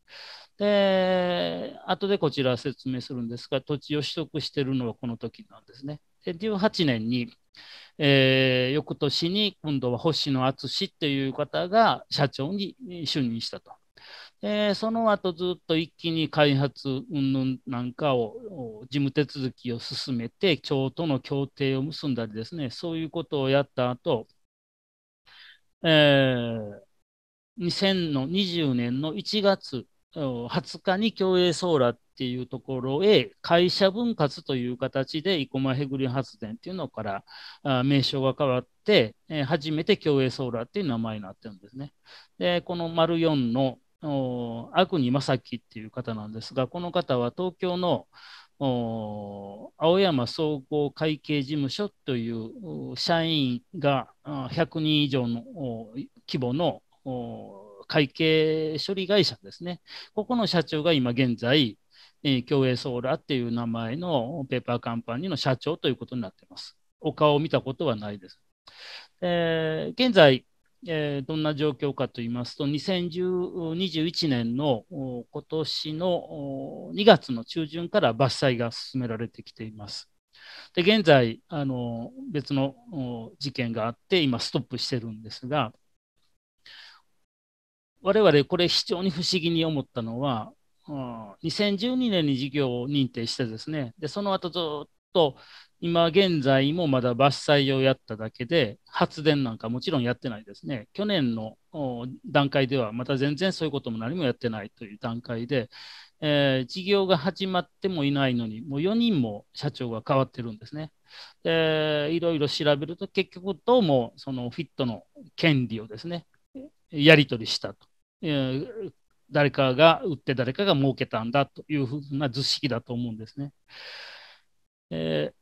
で、後でこちら説明するんですが、土地を取得してるのはこの時なんですね。で、18年に、えー、翌年に今度は星野敦っていう方が社長に就任したと。えー、その後ずっと一気に開発云々なんかを事務手続きを進めて町との協定を結んだりですねそういうことをやった後、えー、2020年の1月20日に共栄ソーラーっていうところへ会社分割という形で生駒へぐり発電っていうのから名称が変わって、えー、初めて共栄ソーラーっていう名前になってるんですね。でこの丸4の阿国正樹っていう方なんですが、この方は東京の青山総合会計事務所という社員が100人以上の規模の会計処理会社ですね。ここの社長が今現在、共栄ソーラーっていう名前のペーパーカンパニーの社長ということになっています。お顔を見たことはないです。えー、現在、えー、どんな状況かと言いますと、2021年の今年の2月の中旬から伐採が進められてきています。で現在あの、別の事件があって、今、ストップしてるんですが、我々、これ、非常に不思議に思ったのは、2012年に事業を認定してですね、でその後ずっと今現在もまだ伐採をやっただけで、発電なんかもちろんやってないですね。去年の段階では、また全然そういうことも何もやってないという段階で、えー、事業が始まってもいないのに、もう4人も社長が変わってるんですね。でいろいろ調べると、結局どうもそのフィットの権利をですね、やり取りしたと。えー、誰かが売って誰かが儲けたんだというふうな図式だと思うんですね。えー、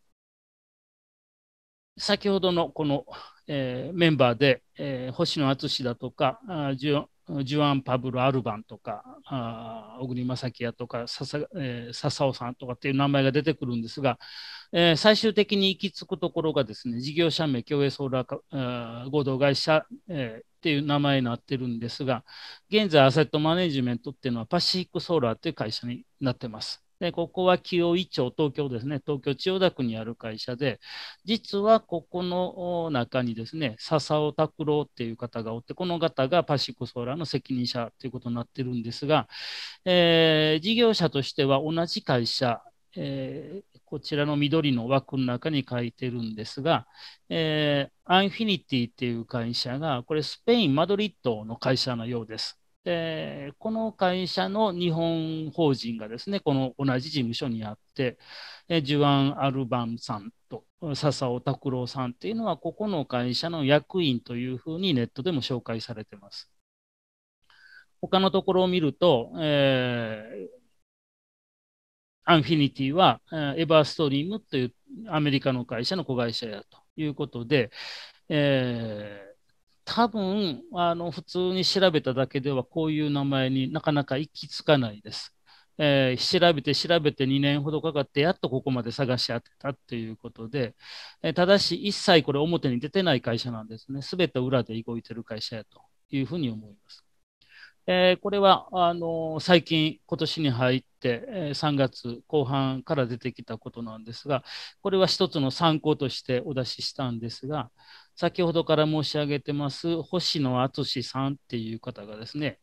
先ほどのこの、えー、メンバーで、えー、星野敦だとかジュ、ジュアン・パブル・アルバンとか、あ小栗正樹やとか笹、えー、笹尾さんとかっていう名前が出てくるんですが、えー、最終的に行き着くところがですね、事業者名、共栄ソーラー合同会社、えーっていう名前になってるんですが、現在アセットマネジメントっていうのはパシフィックソーラーっていう会社になってます。で、ここは清井町、東京ですね、東京千代田区にある会社で、実はここの中にですね、笹尾拓郎っていう方がおって、この方がパシックソーラーの責任者ということになってるんですが、えー、事業者としては同じ会社、えー、こちらの緑の枠の中に書いてるんですが、えー、アンフィニティっていう会社が、これスペイン・マドリッドの会社のようです。えー、この会社の日本法人がですね、この同じ事務所にあって、えー、ジュアン・アルバンさんと笹尾拓郎さんっていうのは、ここの会社の役員というふうにネットでも紹介されてます。他のところを見ると、えー、アンフィニティは、えー、エヴァーストリームというアメリカの会社の子会社やということで、えー多分あの普通に調べただけではこういう名前になかなか行き着かないです。えー、調べて調べて2年ほどかかってやっとここまで探し当てたということで、えー、ただし一切これ表に出てない会社なんですね。すべて裏で動いてる会社やというふうに思います。えー、これはあの最近、今年に入って、え3月後半から出てきたことなんですが、これは一つの参考としてお出ししたんですが、先ほどから申し上げてます、星野敦さんっていう方がですね、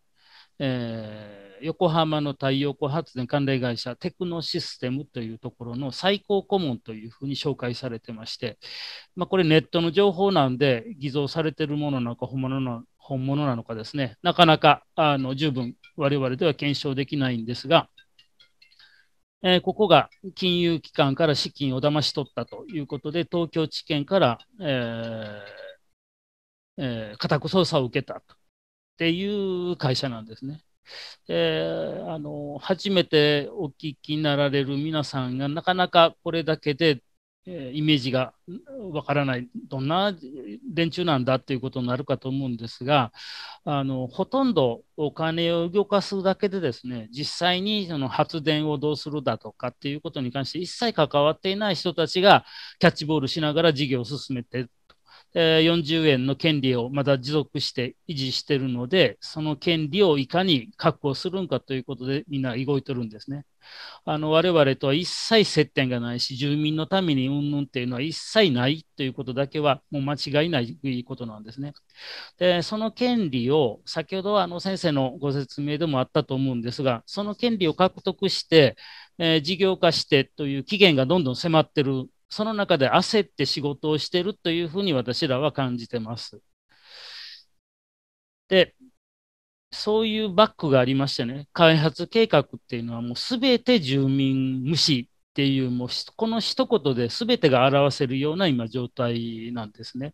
えー、横浜の太陽光発電関連会社テクノシステムというところの最高顧問というふうに紹介されてまして、まあ、これネットの情報なんで偽造されてるものなのか本物の本物なのかですねなかなかあの十分我々では検証できないんですが、えー、ここが金融機関から資金を騙し取ったということで、東京地検から、えーえー、家宅捜査を受けたっていう会社なんですね。えー、あの初めてお聞きになられる皆さんがなかなかこれだけでえイメージがわからない、どんな電柱なんだということになるかと思うんですが、あのほとんどお金を動かすだけでですね、実際にその発電をどうするだとかっていうことに関して一切関わっていない人たちがキャッチボールしながら事業を進めてえー、40円の権利をまだ持続して維持しているので、その権利をいかに確保するんかということで、みんな動いてるんですね。あの我々とは一切接点がないし、住民のために云々っていうのは一切ないということだけは、もう間違いないことなんですね。で、その権利を、先ほどあの先生のご説明でもあったと思うんですが、その権利を獲得して、えー、事業化してという期限がどんどん迫ってるその中で焦って仕事をしてるというふうに私らは感じてます。で、そういうバックがありましてね、開発計画っていうのはもうすべて住民無視っていう、もうこの一言ですべてが表せるような今状態なんですね。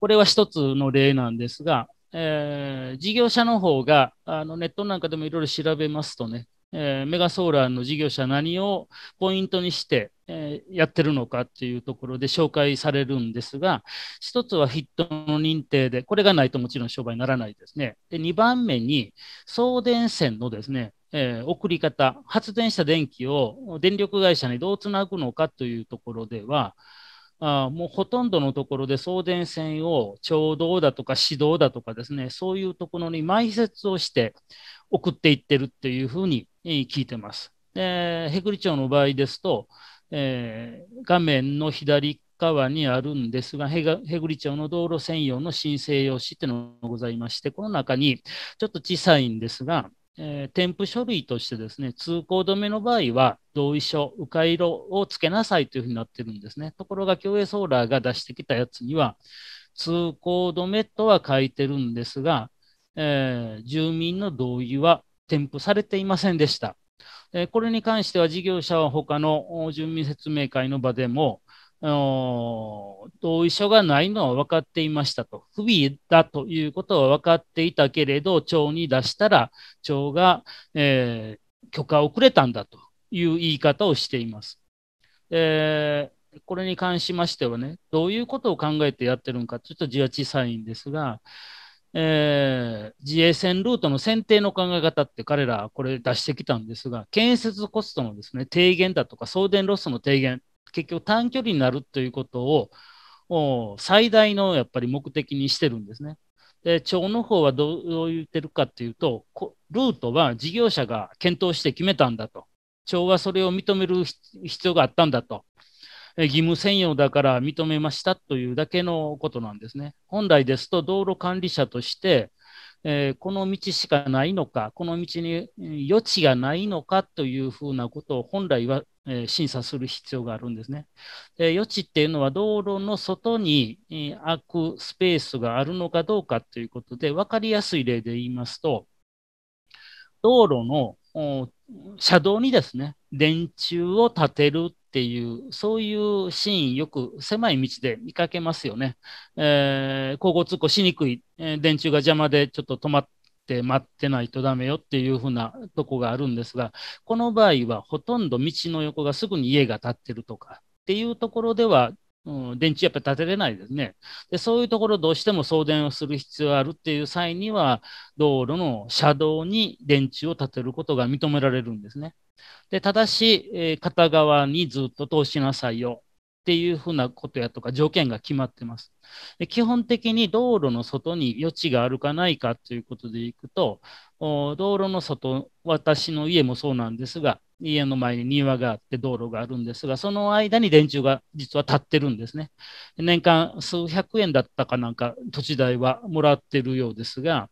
これは一つの例なんですが、えー、事業者の方があのネットなんかでもいろいろ調べますとね、えー、メガソーラーの事業者何をポイントにして、えー、やってるのかっていうところで紹介されるんですが、一つはヒットの認定で、これがないともちろん商売にならないですね。で、2番目に送電線のですね、えー、送り方、発電した電気を電力会社にどうつなぐのかというところでは、あもうほとんどのところで送電線を調導だとか指導だとかですね、そういうところに埋設をして送っていってるっていうふうに聞いてます。で、ヘクリ町の場合ですと、えー、画面の左側にあるんですが、ヘグリ町の道路専用の申請用紙っていうのがございまして、この中にちょっと小さいんですが、えー、添付書類としてですね、通行止めの場合は同意書、迂回路をつけなさいというふうになってるんですね。ところが、共栄ソーラーが出してきたやつには、通行止めとは書いてるんですが、えー、住民の同意は添付されていませんでした。これに関しては事業者は他の住民説明会の場でも、同意書がないのは分かっていましたと、不備だということは分かっていたけれど、町に出したら、町が、えー、許可をくれたんだという言い方をしています。えーこれに関しましてはね、どういうことを考えてやってるのか、ちょっと字は小さいんですが、えー、自衛船ルートの選定の考え方って彼らこれ出してきたんですが、建設コストのですね、低減だとか送電ロスの低減、結局短距離になるということを最大のやっぱり目的にしてるんですね。で、町の方はどう言ってるかっていうと、ルートは事業者が検討して決めたんだと。町はそれを認める必要があったんだと。義務専用だから認めましたというだけのことなんですね。本来ですと、道路管理者として、えー、この道しかないのか、この道に余地がないのかというふうなことを本来は、えー、審査する必要があるんですね。で余地っていうのは道路の外に、えー、空くスペースがあるのかどうかということで、分かりやすい例で言いますと、道路の車道にですね、電柱を立てるっていう、そういうシーン、よく狭い道で見かけますよね。えー、交互通行しにくい、えー、電柱が邪魔でちょっと止まって待ってないとダメよっていうふうなとこがあるんですが、この場合はほとんど道の横がすぐに家が建ってるとかっていうところでは、うん、電池やっぱり立てれないですね。で、そういうところどうしても送電をする必要があるっていう際には、道路の車道に電池を立てることが認められるんですね。で、ただし、えー、片側にずっと通しなさいよっていうふうなことやとか条件が決まってます。で基本的に道路の外に余地があるかないかということでいくと、道路の外、私の家もそうなんですが、家の前に庭があって道路があるんですが、その間に電柱が実は立ってるんですね。年間数百円だったかなんか土地代はもらってるようですが、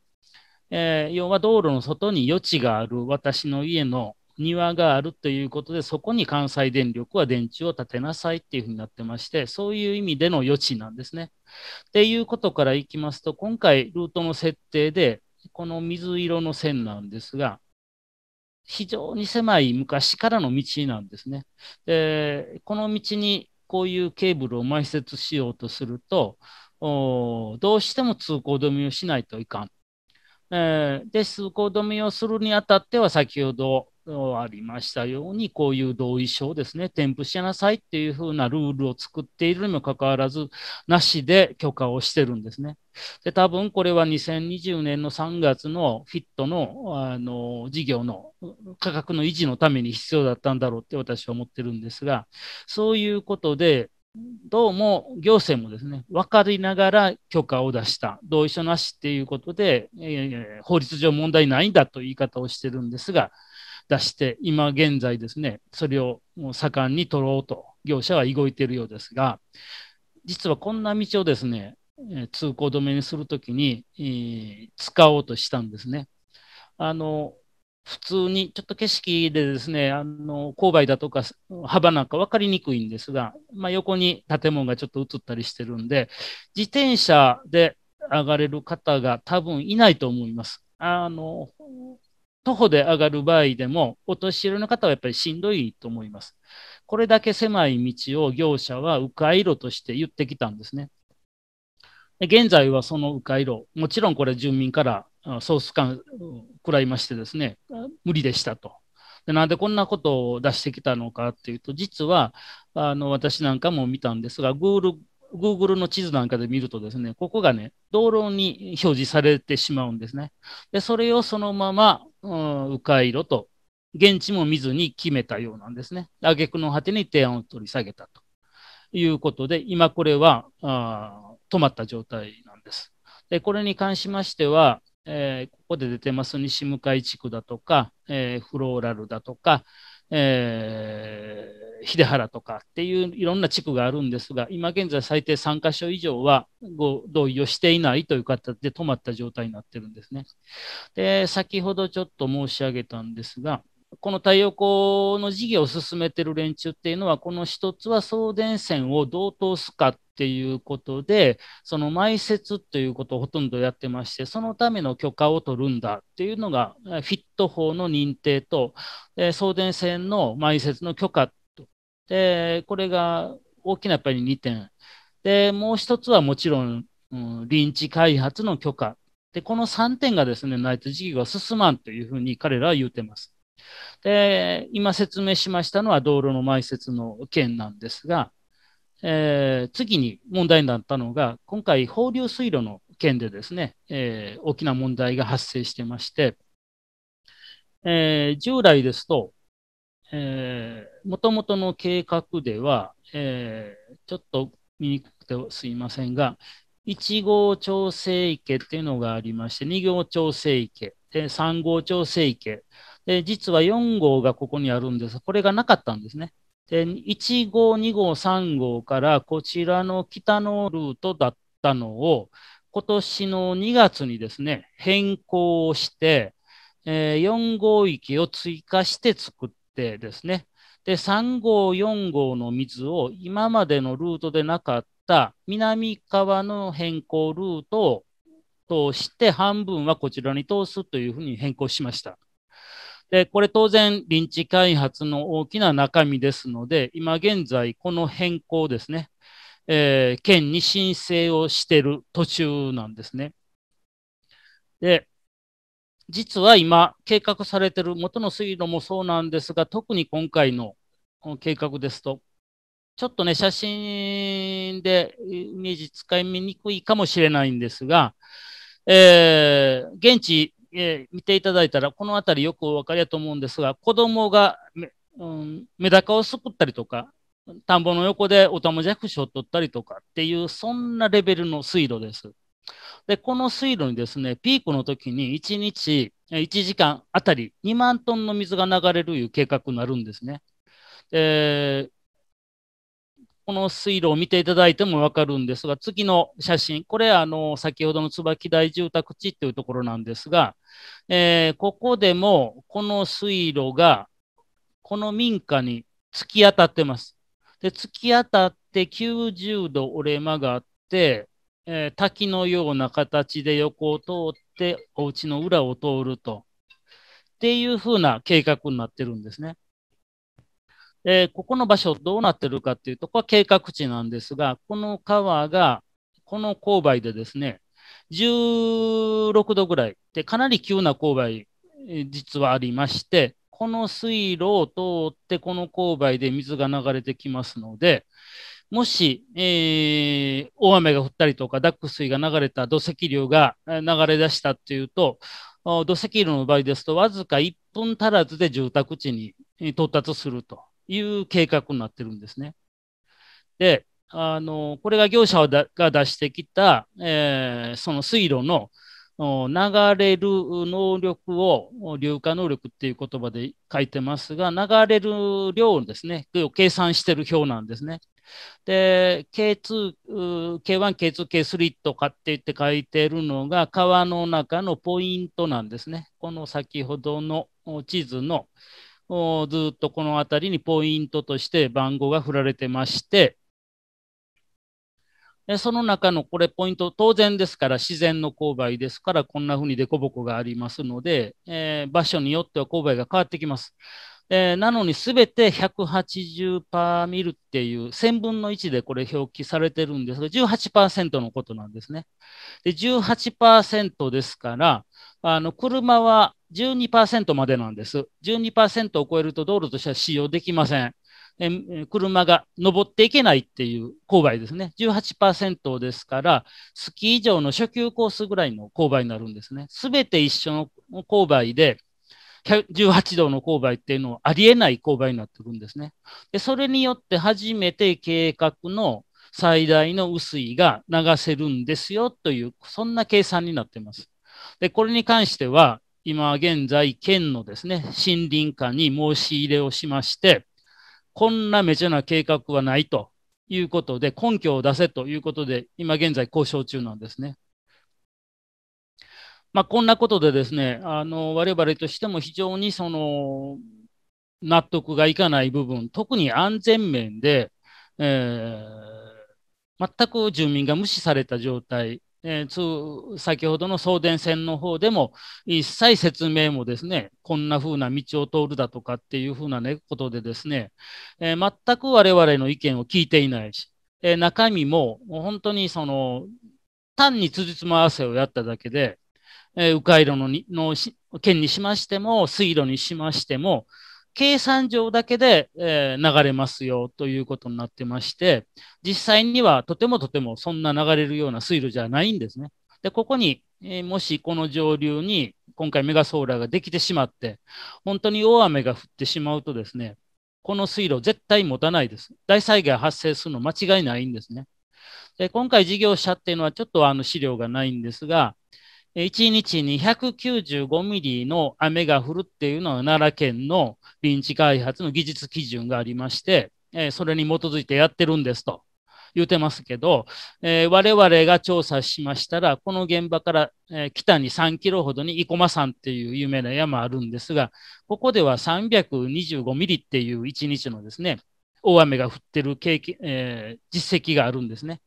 えー、要は道路の外に余地がある私の家の庭があるということで、そこに関西電力は電柱を建てなさいっていうふうになってまして、そういう意味での余地なんですね。っていうことからいきますと、今回ルートの設定で、この水色の線なんですが、非常に狭い昔からの道なんですね。で、この道にこういうケーブルを埋設しようとすると、どうしても通行止めをしないといかん。で、通行止めをするにあたっては、先ほどありましたように、こういう同意書をですね、添付しなさいっていうふうなルールを作っているにもかかわらず、なしで許可をしてるんですね。で、多分これは2020年の3月のフィットのあの事業の価格の維持のために必要だったんだろうって私は思ってるんですが、そういうことで、どうも行政もですね、分かりながら許可を出した、同意書なしっていうことで、えー、法律上問題ないんだという言い方をしてるんですが、出して、今現在ですね、それを盛んに取ろうと業者は動いているようですが、実はこんな道をですね、通行止めにするときに、えー、使おうとしたんですね。あの普通にちょっと景色でですねあの勾配だとか幅なんか分かりにくいんですが、まあ、横に建物がちょっと映ったりしてるんで自転車で上がれる方が多分いないと思います。あの徒歩で上がる場合でも、お年寄りの方はやっぱりしんどいと思います。これだけ狭い道を業者は迂回路として言ってきたんですね。現在はその迂回路、もちろんこれ住民からソース感食らいましてですね、無理でしたと。でなんでこんなことを出してきたのかっていうと、実はあの私なんかも見たんですが、Google, Google の地図なんかで見るとですね、ここがね、道路に表示されてしまうんですね。で、それをそのまま迂回路と、現地も見ずに決めたようなんですね。挙句の果てに提案を取り下げたということで、今これは止まった状態なんです。で、これに関しましては、えー、ここで出てます西向井地区だとか、えー、フローラルだとか、えー、秀原とかっていういろんな地区があるんですが、今現在最低3カ所以上はご同意をしていないという形で止まった状態になってるんですね。で、先ほどちょっと申し上げたんですが、この太陽光の事業を進めてる連中っていうのは、この一つは送電線をどう通すかっっていうことで、その埋設ということをほとんどやってまして、そのための許可を取るんだっていうのが、フィット法の認定と、え送電線の埋設の許可と、でこれが大きなやっぱり2点。で、もう1つはもちろん、うん、臨時開発の許可。で、この3点がですね、ないと事業が進まんというふうに彼らは言うてます。で、今説明しましたのは道路の埋設の件なんですが、えー、次に問題になったのが、今回、放流水路の件でですね、えー、大きな問題が発生してまして、えー、従来ですと、もともとの計画では、えー、ちょっと見にくくてすいませんが、1号調整池っていうのがありまして、2号調整池、で3号調整池で、実は4号がここにあるんですが、これがなかったんですね。で、1号、2号、3号からこちらの北のルートだったのを、今年の2月にですね、変更をして、えー、4号域を追加して作ってですね、で、3号、4号の水を今までのルートでなかった南側の変更ルートを通して半分はこちらに通すというふうに変更しました。で、これ当然、臨時開発の大きな中身ですので、今現在、この変更ですね、えー、県に申請をしている途中なんですね。で、実は今、計画されている元の水路もそうなんですが、特に今回の計画ですと、ちょっとね、写真でイメージ使いにくいかもしれないんですが、えー、現地えー、見ていただいたら、この辺りよくお分かりだと思うんですが、子供がメダカをすくったりとか、田んぼの横でオタまジャクシを取ったりとかっていう、そんなレベルの水路です。で、この水路にですね、ピークの時に1日1時間あたり2万トンの水が流れるいう計画になるんですね。えー、この水路を見ていただいても分かるんですが、次の写真、これ、あの先ほどの椿台住宅地というところなんですが、えー、ここでもこの水路が、この民家に突き当たってます。で突き当たって90度折れ曲がって、えー、滝のような形で横を通ってお家の裏を通るとっていうふうな計画になってるんですね。えー、ここの場所どうなってるかっていうと、ここは計画地なんですが、この川が、この勾配でですね、16度ぐらいで、かなり急な勾配、実はありまして、この水路を通って、この勾配で水が流れてきますので、もし、えー、大雨が降ったりとか、ダック水が流れた土石流が流れ出したっていうと、土石流の場合ですと、わずか1分足らずで住宅地に到達するという計画になってるんですね。で、あの、これが業者が出してきた、えー、その水路の流れる能力を流化能力っていう言葉で書いてますが、流れる量をですね、を計算してる表なんですね。で、K2、K1、K2、K3 とかって言って書いてるのが川の中のポイントなんですね。この先ほどの地図の、ずっとこの辺りにポイントとして番号が振られてまして、その中のこれポイント、当然ですから自然の勾配ですから、こんな風に凸凹がありますので、えー、場所によっては勾配が変わってきます。えー、なのに全て180パーミルっていう1000分の1でこれ表記されてるんですが、18%のことなんですね。で18%ですから、あの車は12%までなんです。12%を超えると道路としては使用できません。車が登っていけないっていう勾配ですね。18%ですから、スキー以上の初級コースぐらいの勾配になるんですね。すべて一緒の勾配で、18度の勾配っていうのはありえない勾配になってるんですね。でそれによって初めて計画の最大の雨水が流せるんですよという、そんな計算になってます。で、これに関しては、今現在、県のですね、森林課に申し入れをしまして、こんなめちゃな計画はないということで、根拠を出せということで、今現在交渉中なんですね。まあ、こんなことでですね、あの、我々としても非常にその、納得がいかない部分、特に安全面で、えー、全く住民が無視された状態えー、先ほどの送電線の方でも、一切説明もですね、こんな風な道を通るだとかっていう風な、ね、ことでですね、えー、全く我々の意見を聞いていないし、えー、中身も本当にその、単に辻褄合わせをやっただけで、え迂回路のの件にしましても、水路にしましても、計算上だけで、えー、流れますよということになってまして、実際にはとてもとてもそんな流れるような水路じゃないんですね。で、ここに、えー、もしこの上流に今回メガソーラーができてしまって、本当に大雨が降ってしまうとですね、この水路絶対持たないです。大災害発生するの間違いないんですね。で今回事業者っていうのはちょっとあの資料がないんですが、1日295ミリの雨が降るっていうのは奈良県の臨時開発の技術基準がありまして、それに基づいてやってるんですと言うてますけど、えー、我々が調査しましたら、この現場から、北に3キロほどに生駒山っていう有名な山あるんですが、ここでは325ミリっていう1日のですね、大雨が降ってる経験、えー、実績があるんですね。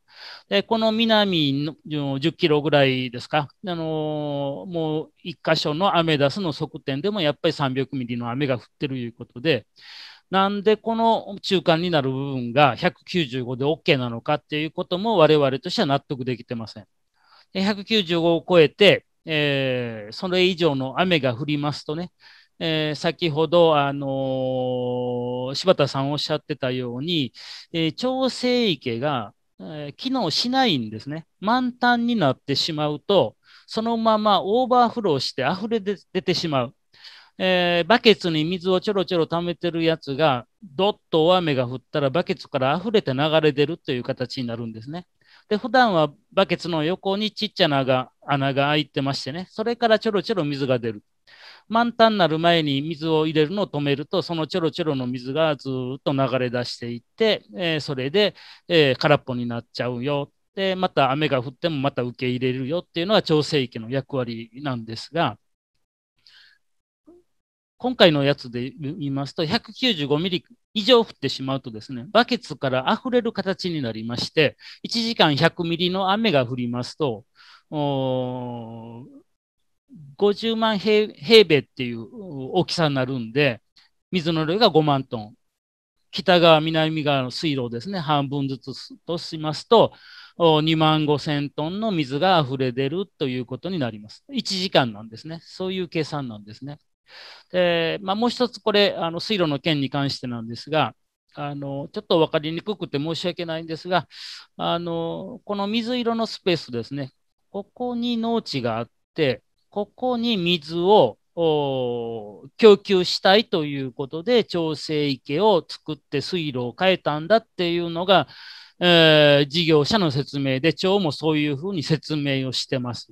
で、この南の10キロぐらいですか、あのもう1箇所のアメダスの側点でもやっぱり300ミリの雨が降ってるいうことで、なんでこの中間になる部分が195で OK なのかっていうことも我々としては納得できてません。195を超えて、えー、それ以上の雨が降りますとね、えー、先ほど、あのー、柴田さんおっしゃってたように、えー、調整池がえ機能しないんですね。満タンになってしまうと、そのままオーバーフローして溢れ出てしまう。えー、バケツに水をちょろちょろ溜めてるやつが、どっと大雨が降ったらバケツから溢れて流れ出るという形になるんですね。で、普段はバケツの横にちっちゃな穴が開いてましてね、それからちょろちょろ水が出る。満タンになる前に水を入れるのを止めると、そのちょろちょろの水がずっと流れ出していって、えー、それで、えー、空っぽになっちゃうよ。で、また雨が降ってもまた受け入れるよっていうのが調整池の役割なんですが、今回のやつで見ますと、195ミリ以上降ってしまうとですね、バケツから溢れる形になりまして、1時間100ミリの雨が降りますと、50万平米っていう大きさになるんで、水の量が5万トン。北側、南側の水路ですね、半分ずつとしますと、2万5千トンの水が溢れ出るということになります。1時間なんですね。そういう計算なんですね。で、まあ、もう一つこれ、あの水路の件に関してなんですが、あのちょっと分かりにくくて申し訳ないんですが、あのこの水色のスペースですね、ここに農地があって、ここに水を供給したいということで、調整池を作って水路を変えたんだっていうのが、えー、事業者の説明で、町もそういうふうに説明をしてます。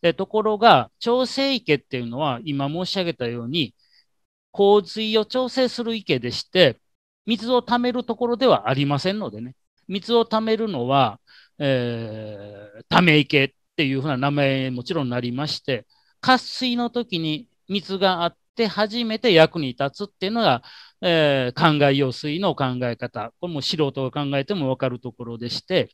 でところが、調整池っていうのは、今申し上げたように、洪水を調整する池でして、水を貯めるところではありませんのでね、水を貯めるのは、えー、ため池っていうふうな名前もちろんなりまして、渇水の時に水があって初めて役に立つっていうのが、えー、考え用水の考え方。これも素人が考えてもわかるところでして、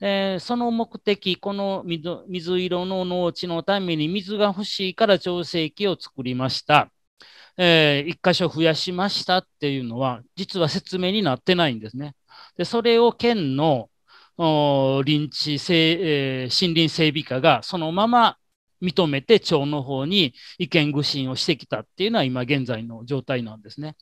えー、その目的、この水色の農地のために水が欲しいから調整器を作りました。えー、一箇所増やしましたっていうのは、実は説明になってないんですね。で、それを県の、林地、えー、森林整備課がそのまま認めて町の方に意見具信をしてきたっていうのは今現在の状態なんですね。っ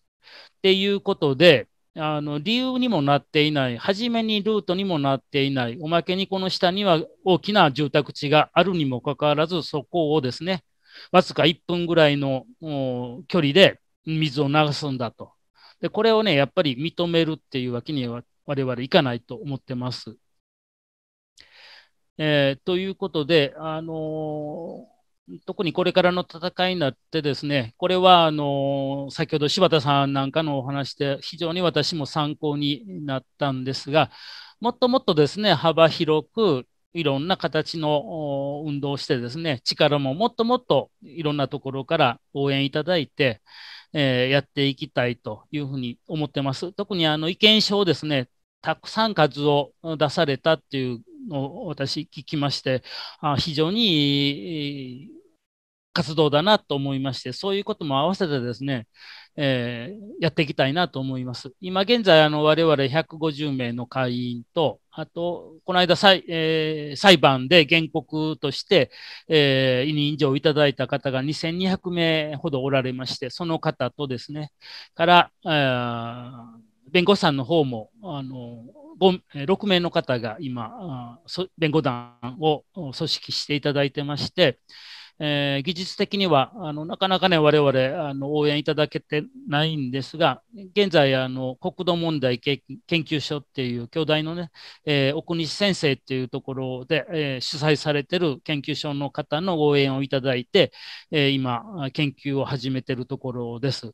ていうことで、あの理由にもなっていない、初めにルートにもなっていない、おまけにこの下には大きな住宅地があるにもかかわらず、そこをですね、わずか1分ぐらいの距離で水を流すんだと。で、これをね、やっぱり認めるっていうわけには我々いかないと思ってます。えー、ということで、あのー、特にこれからの戦いになってですね、これはあのー、先ほど柴田さんなんかのお話で非常に私も参考になったんですが、もっともっとですね、幅広くいろんな形の運動をしてですね、力ももっともっといろんなところから応援いただいて、えー、やっていきたいというふうに思ってます。特にあの意見書をですね、たくさん数を出されたっていうのを私聞きまして、あ非常に活動だなと思いまして、そういうことも合わせてですね、えー、やっていきたいなと思います。今現在、あの、我々150名の会員と、あと、この間裁、えー、裁判で原告として、えー、委任状をいただいた方が2200名ほどおられまして、その方とですね、から、えー弁護士さんの方も、あの、6名の方が今、弁護団を組織していただいてまして、えー、技術的にはあのなかなかね、我々あの応援いただけてないんですが、現在、あの国土問題研究所っていう、京大のね、えー、奥西先生っていうところで、えー、主催されてる研究所の方の応援をいただいて、え今、研究を始めてるところです。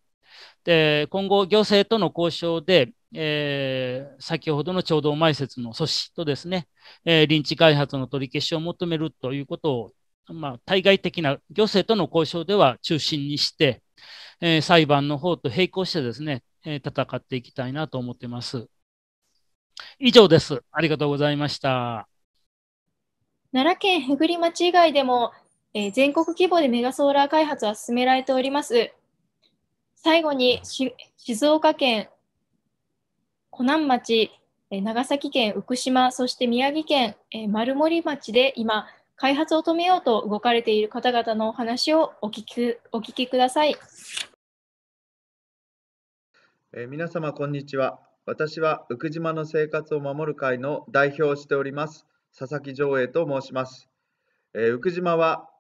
で今後、行政との交渉で、えー、先ほどの共同埋設の阻止とですね、えー、臨時開発の取り消しを求めるということを、まあ、対外的な行政との交渉では中心にして、えー、裁判の方と並行してですね、え戦っていきたいなと思っています。以上です。ありがとうございました。奈良県へぐり町以外でも、え全国規模でメガソーラー開発は進められております。最後に静岡県湖南町、長崎県福島、そして宮城県丸森町で今、開発を止めようと動かれている方々のお話をお聞きお聞きください。え皆様、こんにちは。私は福島の生活を守る会の代表をしております、佐々木上英と申します。え福島は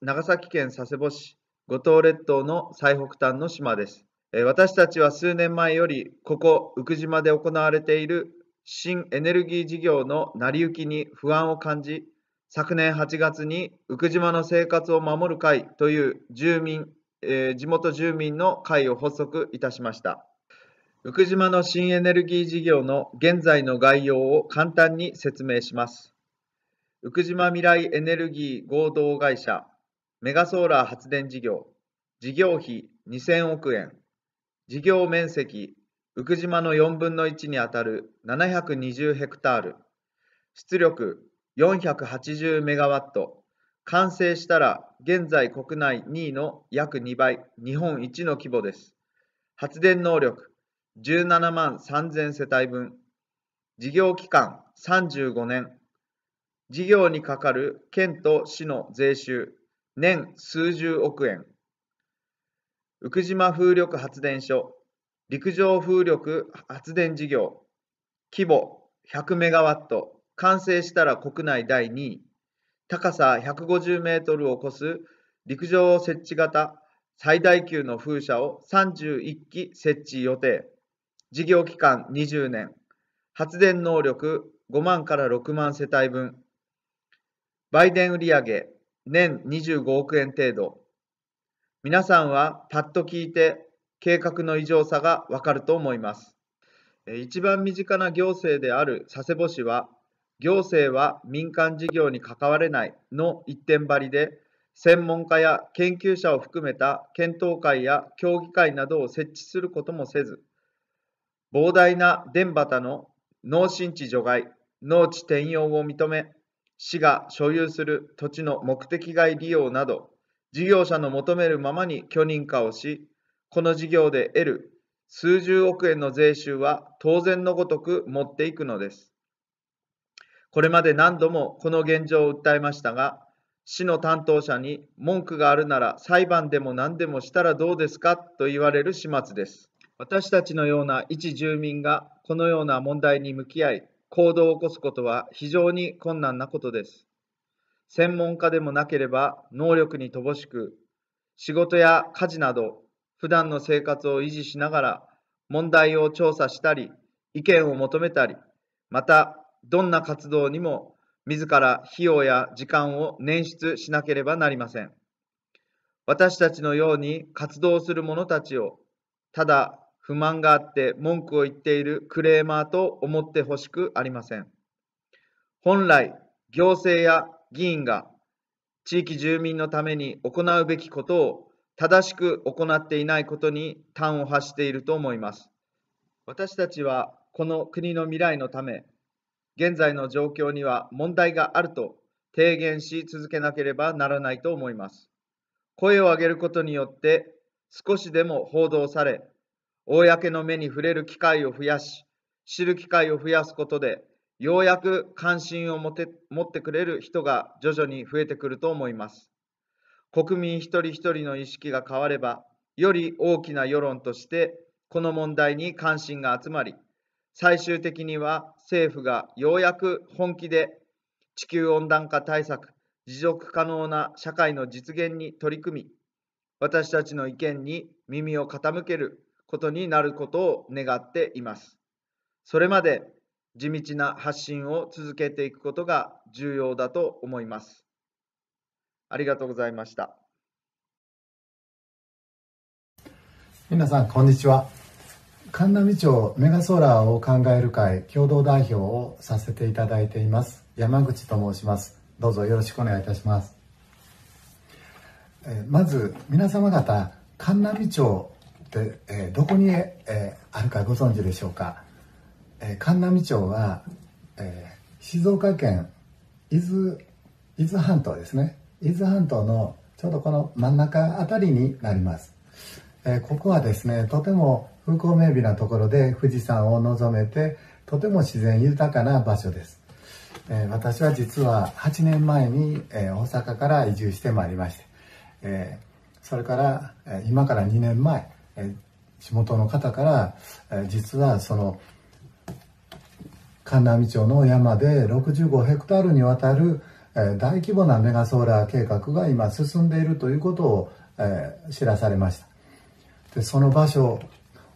長崎県佐世保市、五島列島の最北端の島です。私たちは数年前より、ここ、福島で行われている新エネルギー事業の成り行きに不安を感じ、昨年8月に、福島の生活を守る会という住民、えー、地元住民の会を発足いたしました。福島の新エネルギー事業の現在の概要を簡単に説明します。福島未来エネルギー合同会社メガソーラー発電事業、事業費2000億円、事業面積、福島の4分の1にあたる720ヘクタール、出力480メガワット、完成したら現在国内2位の約2倍、日本一の規模です。発電能力17万3000世帯分、事業期間35年、事業にかかる県と市の税収年数十億円久島風力発電所陸上風力発電事業規模100メガワット完成したら国内第2位高さ150メートルを超す陸上設置型最大級の風車を31基設置予定事業期間20年発電能力5万から6万世帯分売電売上年25億円程度。皆さんはパッと聞いて計画の異常さがわかると思います。一番身近な行政である佐世保市は、行政は民間事業に関われないの一点張りで、専門家や研究者を含めた検討会や協議会などを設置することもせず、膨大な電波の農新地除外、農地転用を認め、市が所有する土地の目的外利用など、事業者の求めるままに許認可をし、この事業で得る数十億円の税収は当然のごとく持っていくのです。これまで何度もこの現状を訴えましたが、市の担当者に文句があるなら裁判でも何でもしたらどうですかと言われる始末です。私たちのような一住民がこのような問題に向き合い、行動を起こすことは非常に困難なことです。専門家でもなければ能力に乏しく、仕事や家事など普段の生活を維持しながら問題を調査したり、意見を求めたり、またどんな活動にも自ら費用や時間を捻出しなければなりません。私たちのように活動する者たちをただ不満があって文句を言っているクレーマーと思ってほしくありません。本来、行政や議員が地域住民のために行うべきことを正しく行っていないことに端を発していると思います。私たちはこの国の未来のため、現在の状況には問題があると提言し続けなければならないと思います。声を上げることによって少しでも報道され、公の目に触れる機会を増やし、知る機会を増やすことで、ようやく関心を持て持ってくれる人が徐々に増えてくると思います。国民一人一人の意識が変われば、より大きな世論として、この問題に関心が集まり、最終的には政府がようやく本気で地球温暖化対策、持続可能な社会の実現に取り組み、私たちの意見に耳を傾けることになることを願っています。それまで地道な発信を続けていくことが重要だと思います。ありがとうございました。皆さん、こんにちは。神南町メガソーラーを考える会共同代表をさせていただいています。山口と申します。どうぞよろしくお願いいたします。まず皆様方、神南町えー、どこに、えー、あるかご存知でしょうか、えー、神南町は、えー、静岡県伊豆伊豆半島ですね伊豆半島のちょうどこの真ん中あたりになります、えー、ここはですねとても風光明媚なところで富士山を望めてとても自然豊かな場所です、えー、私は実は8年前に、えー、大阪から移住してまいりまして、えー、それから、えー、今から2年前え地元の方から、え実はその神波町の山で65ヘクタールにわたる、え大規模なメガソーラー計画が今進んでいるということを、え知らされましたでその場所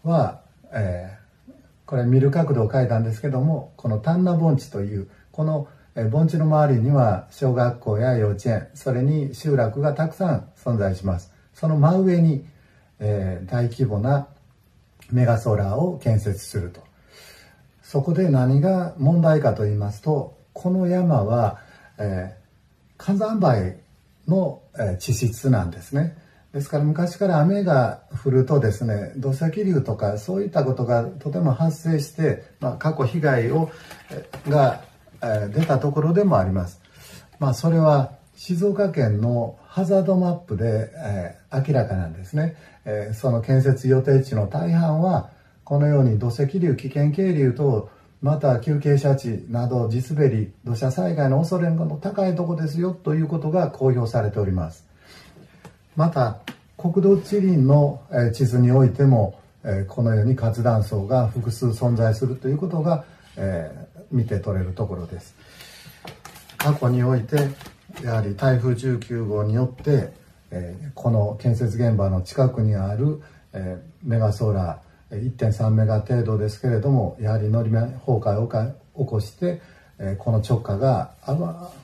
は、えー、これ見る角度を変えたんですけどもこの丹那盆地というこの盆地の周りには小学校や幼稚園それに集落がたくさん存在しますその真上にえー、大規模なメガソーラーを建設するとそこで何が問題かと言いますとこの山は、えー、火山灰の、えー、地質なんですねですから昔から雨が降るとですね土石流とかそういったことがとても発生して、まあ、過去被害をが、えー、出たところでもあります、まあ、それは静岡県のハザードマップで、えー、明らかなんですね、えー、その建設予定地の大半はこのように土石流危険渓流等また休憩者地など地滑り土砂災害の恐れの高いとこですよということが公表されておりますまた国土地理の地図においてもこのように活断層が複数存在するということが見て取れるところです過去においてやはり台風19号によって、えー、この建設現場の近くにある、えー、メガソーラー1.3メガ程度ですけれどもやはりのり面崩壊を起こして、えー、この直下があ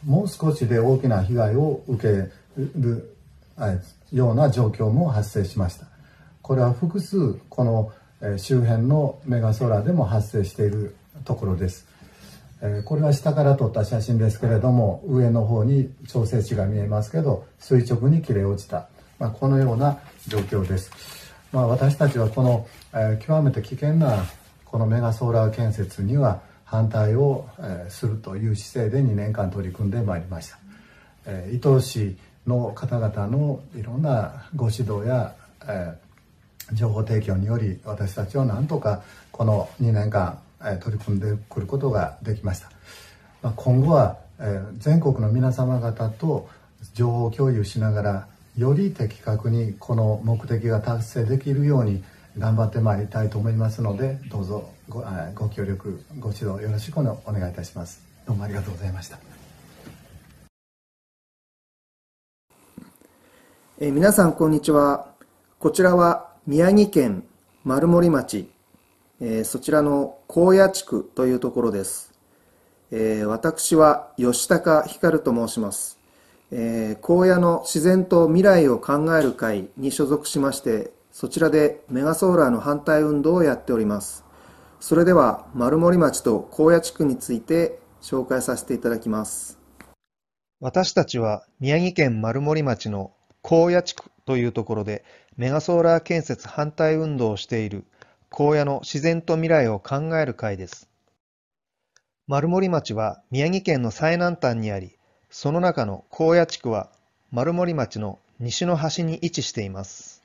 もう少しで大きな被害を受けるような状況も発生しましたこれは複数この周辺のメガソーラーでも発生しているところですえー、これは下から撮った写真ですけれども、上の方に調整値が見えますけど垂直に切れ落ちた、まあ、このような状況です、まあ、私たちはこの、えー、極めて危険なこのメガソーラー建設には反対を、えー、するという姿勢で2年間取り組んでまいりました、えー、伊東市の方々のいろんなご指導や、えー、情報提供により私たちはなんとかこの2年間取り組んでくることができました。まあ、今後は全国の皆様方と情報共有しながらより的確にこの目的が達成できるように頑張ってまいりたいと思いますのでどうぞごご協力ご指導よろしくお願いいたしますどうもありがとうございましたえ皆さんこんにちはこちらは宮城県丸森町えー、そちらの高野地区というところです、えー、私は吉高光と申します、えー、高野の自然と未来を考える会に所属しましてそちらでメガソーラーの反対運動をやっておりますそれでは丸森町と高野地区について紹介させていただきます私たちは宮城県丸森町の高野地区というところでメガソーラー建設反対運動をしている荒野の自然と未来を考える会です。丸森町は宮城県の最南端にあり、その中の高野地区は丸森町の西の端に位置しています。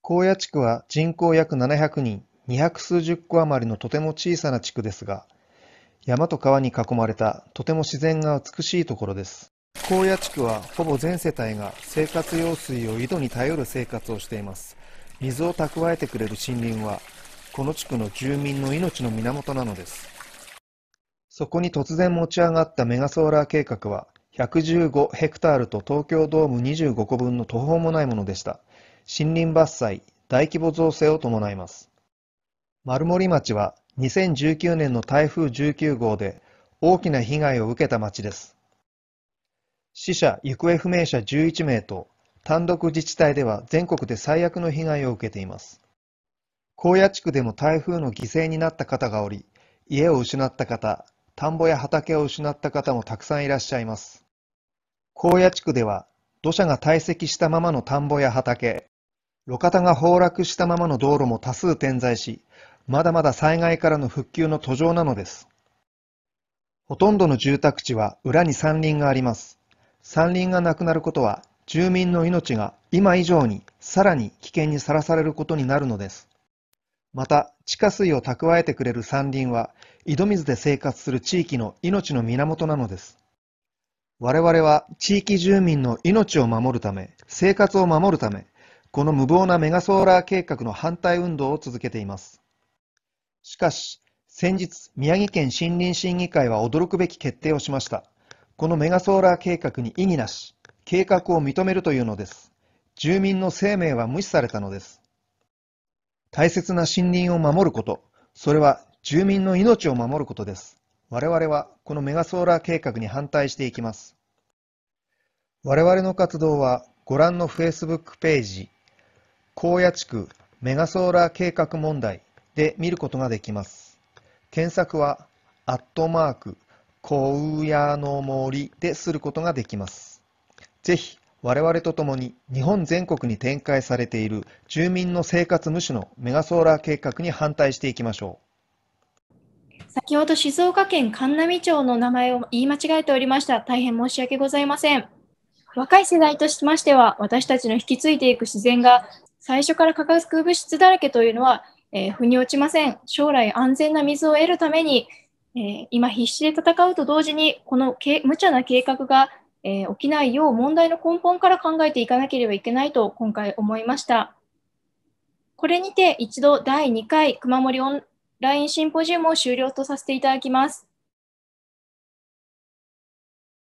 高野地区は人口約700人、200数十個余りのとても小さな地区ですが、山と川に囲まれたとても自然が美しいところです。高野地区はほぼ全世帯が生活用水を井戸に頼る生活をしています。水を蓄えてくれる森林はこの地区の住民の命の源なのですそこに突然持ち上がったメガソーラー計画は115ヘクタールと東京ドーム25個分の途方もないものでした森林伐採大規模造成を伴います丸森町は2019年の台風19号で大きな被害を受けた町です死者行方不明者11名と単独自治体では全国で最悪の被害を受けています。高野地区でも台風の犠牲になった方がおり、家を失った方、田んぼや畑を失った方もたくさんいらっしゃいます。高野地区では土砂が堆積したままの田んぼや畑、路肩が崩落したままの道路も多数点在し、まだまだ災害からの復旧の途上なのです。ほとんどの住宅地は裏に山林があります。山林がなくなることは住民の命が今以上にさらに危険にさらされることになるのです。また、地下水を蓄えてくれる山林は、井戸水で生活する地域の命の源なのです。我々は地域住民の命を守るため、生活を守るため、この無謀なメガソーラー計画の反対運動を続けています。しかし、先日、宮城県森林審議会は驚くべき決定をしました。このメガソーラー計画に異議なし、計画を認めるというのです。住民の生命は無視されたのです。大切な森林を守ること、それは住民の命を守ることです。我々はこのメガソーラー計画に反対していきます。我々の活動はご覧の Facebook ページ、高野地区メガソーラー計画問題で見ることができます。検索は、アットマーク、荒野の森ですることができます。ぜひ我々と共に日本全国に展開されている住民の生活無視のメガソーラー計画に反対していきましょう先ほど静岡県神南町の名前を言い間違えておりました大変申し訳ございません若い世代としましては私たちの引き継いでいく自然が最初から化学物質だらけというのは、えー、腑に落ちません将来安全な水を得るために、えー、今必死で戦うと同時にこの無茶な計画がえー、起きないよう問題の根本から考えていかなければいけないと今回思いました。これにて一度第2回熊森オンラインシンポジウムを終了とさせていただきます。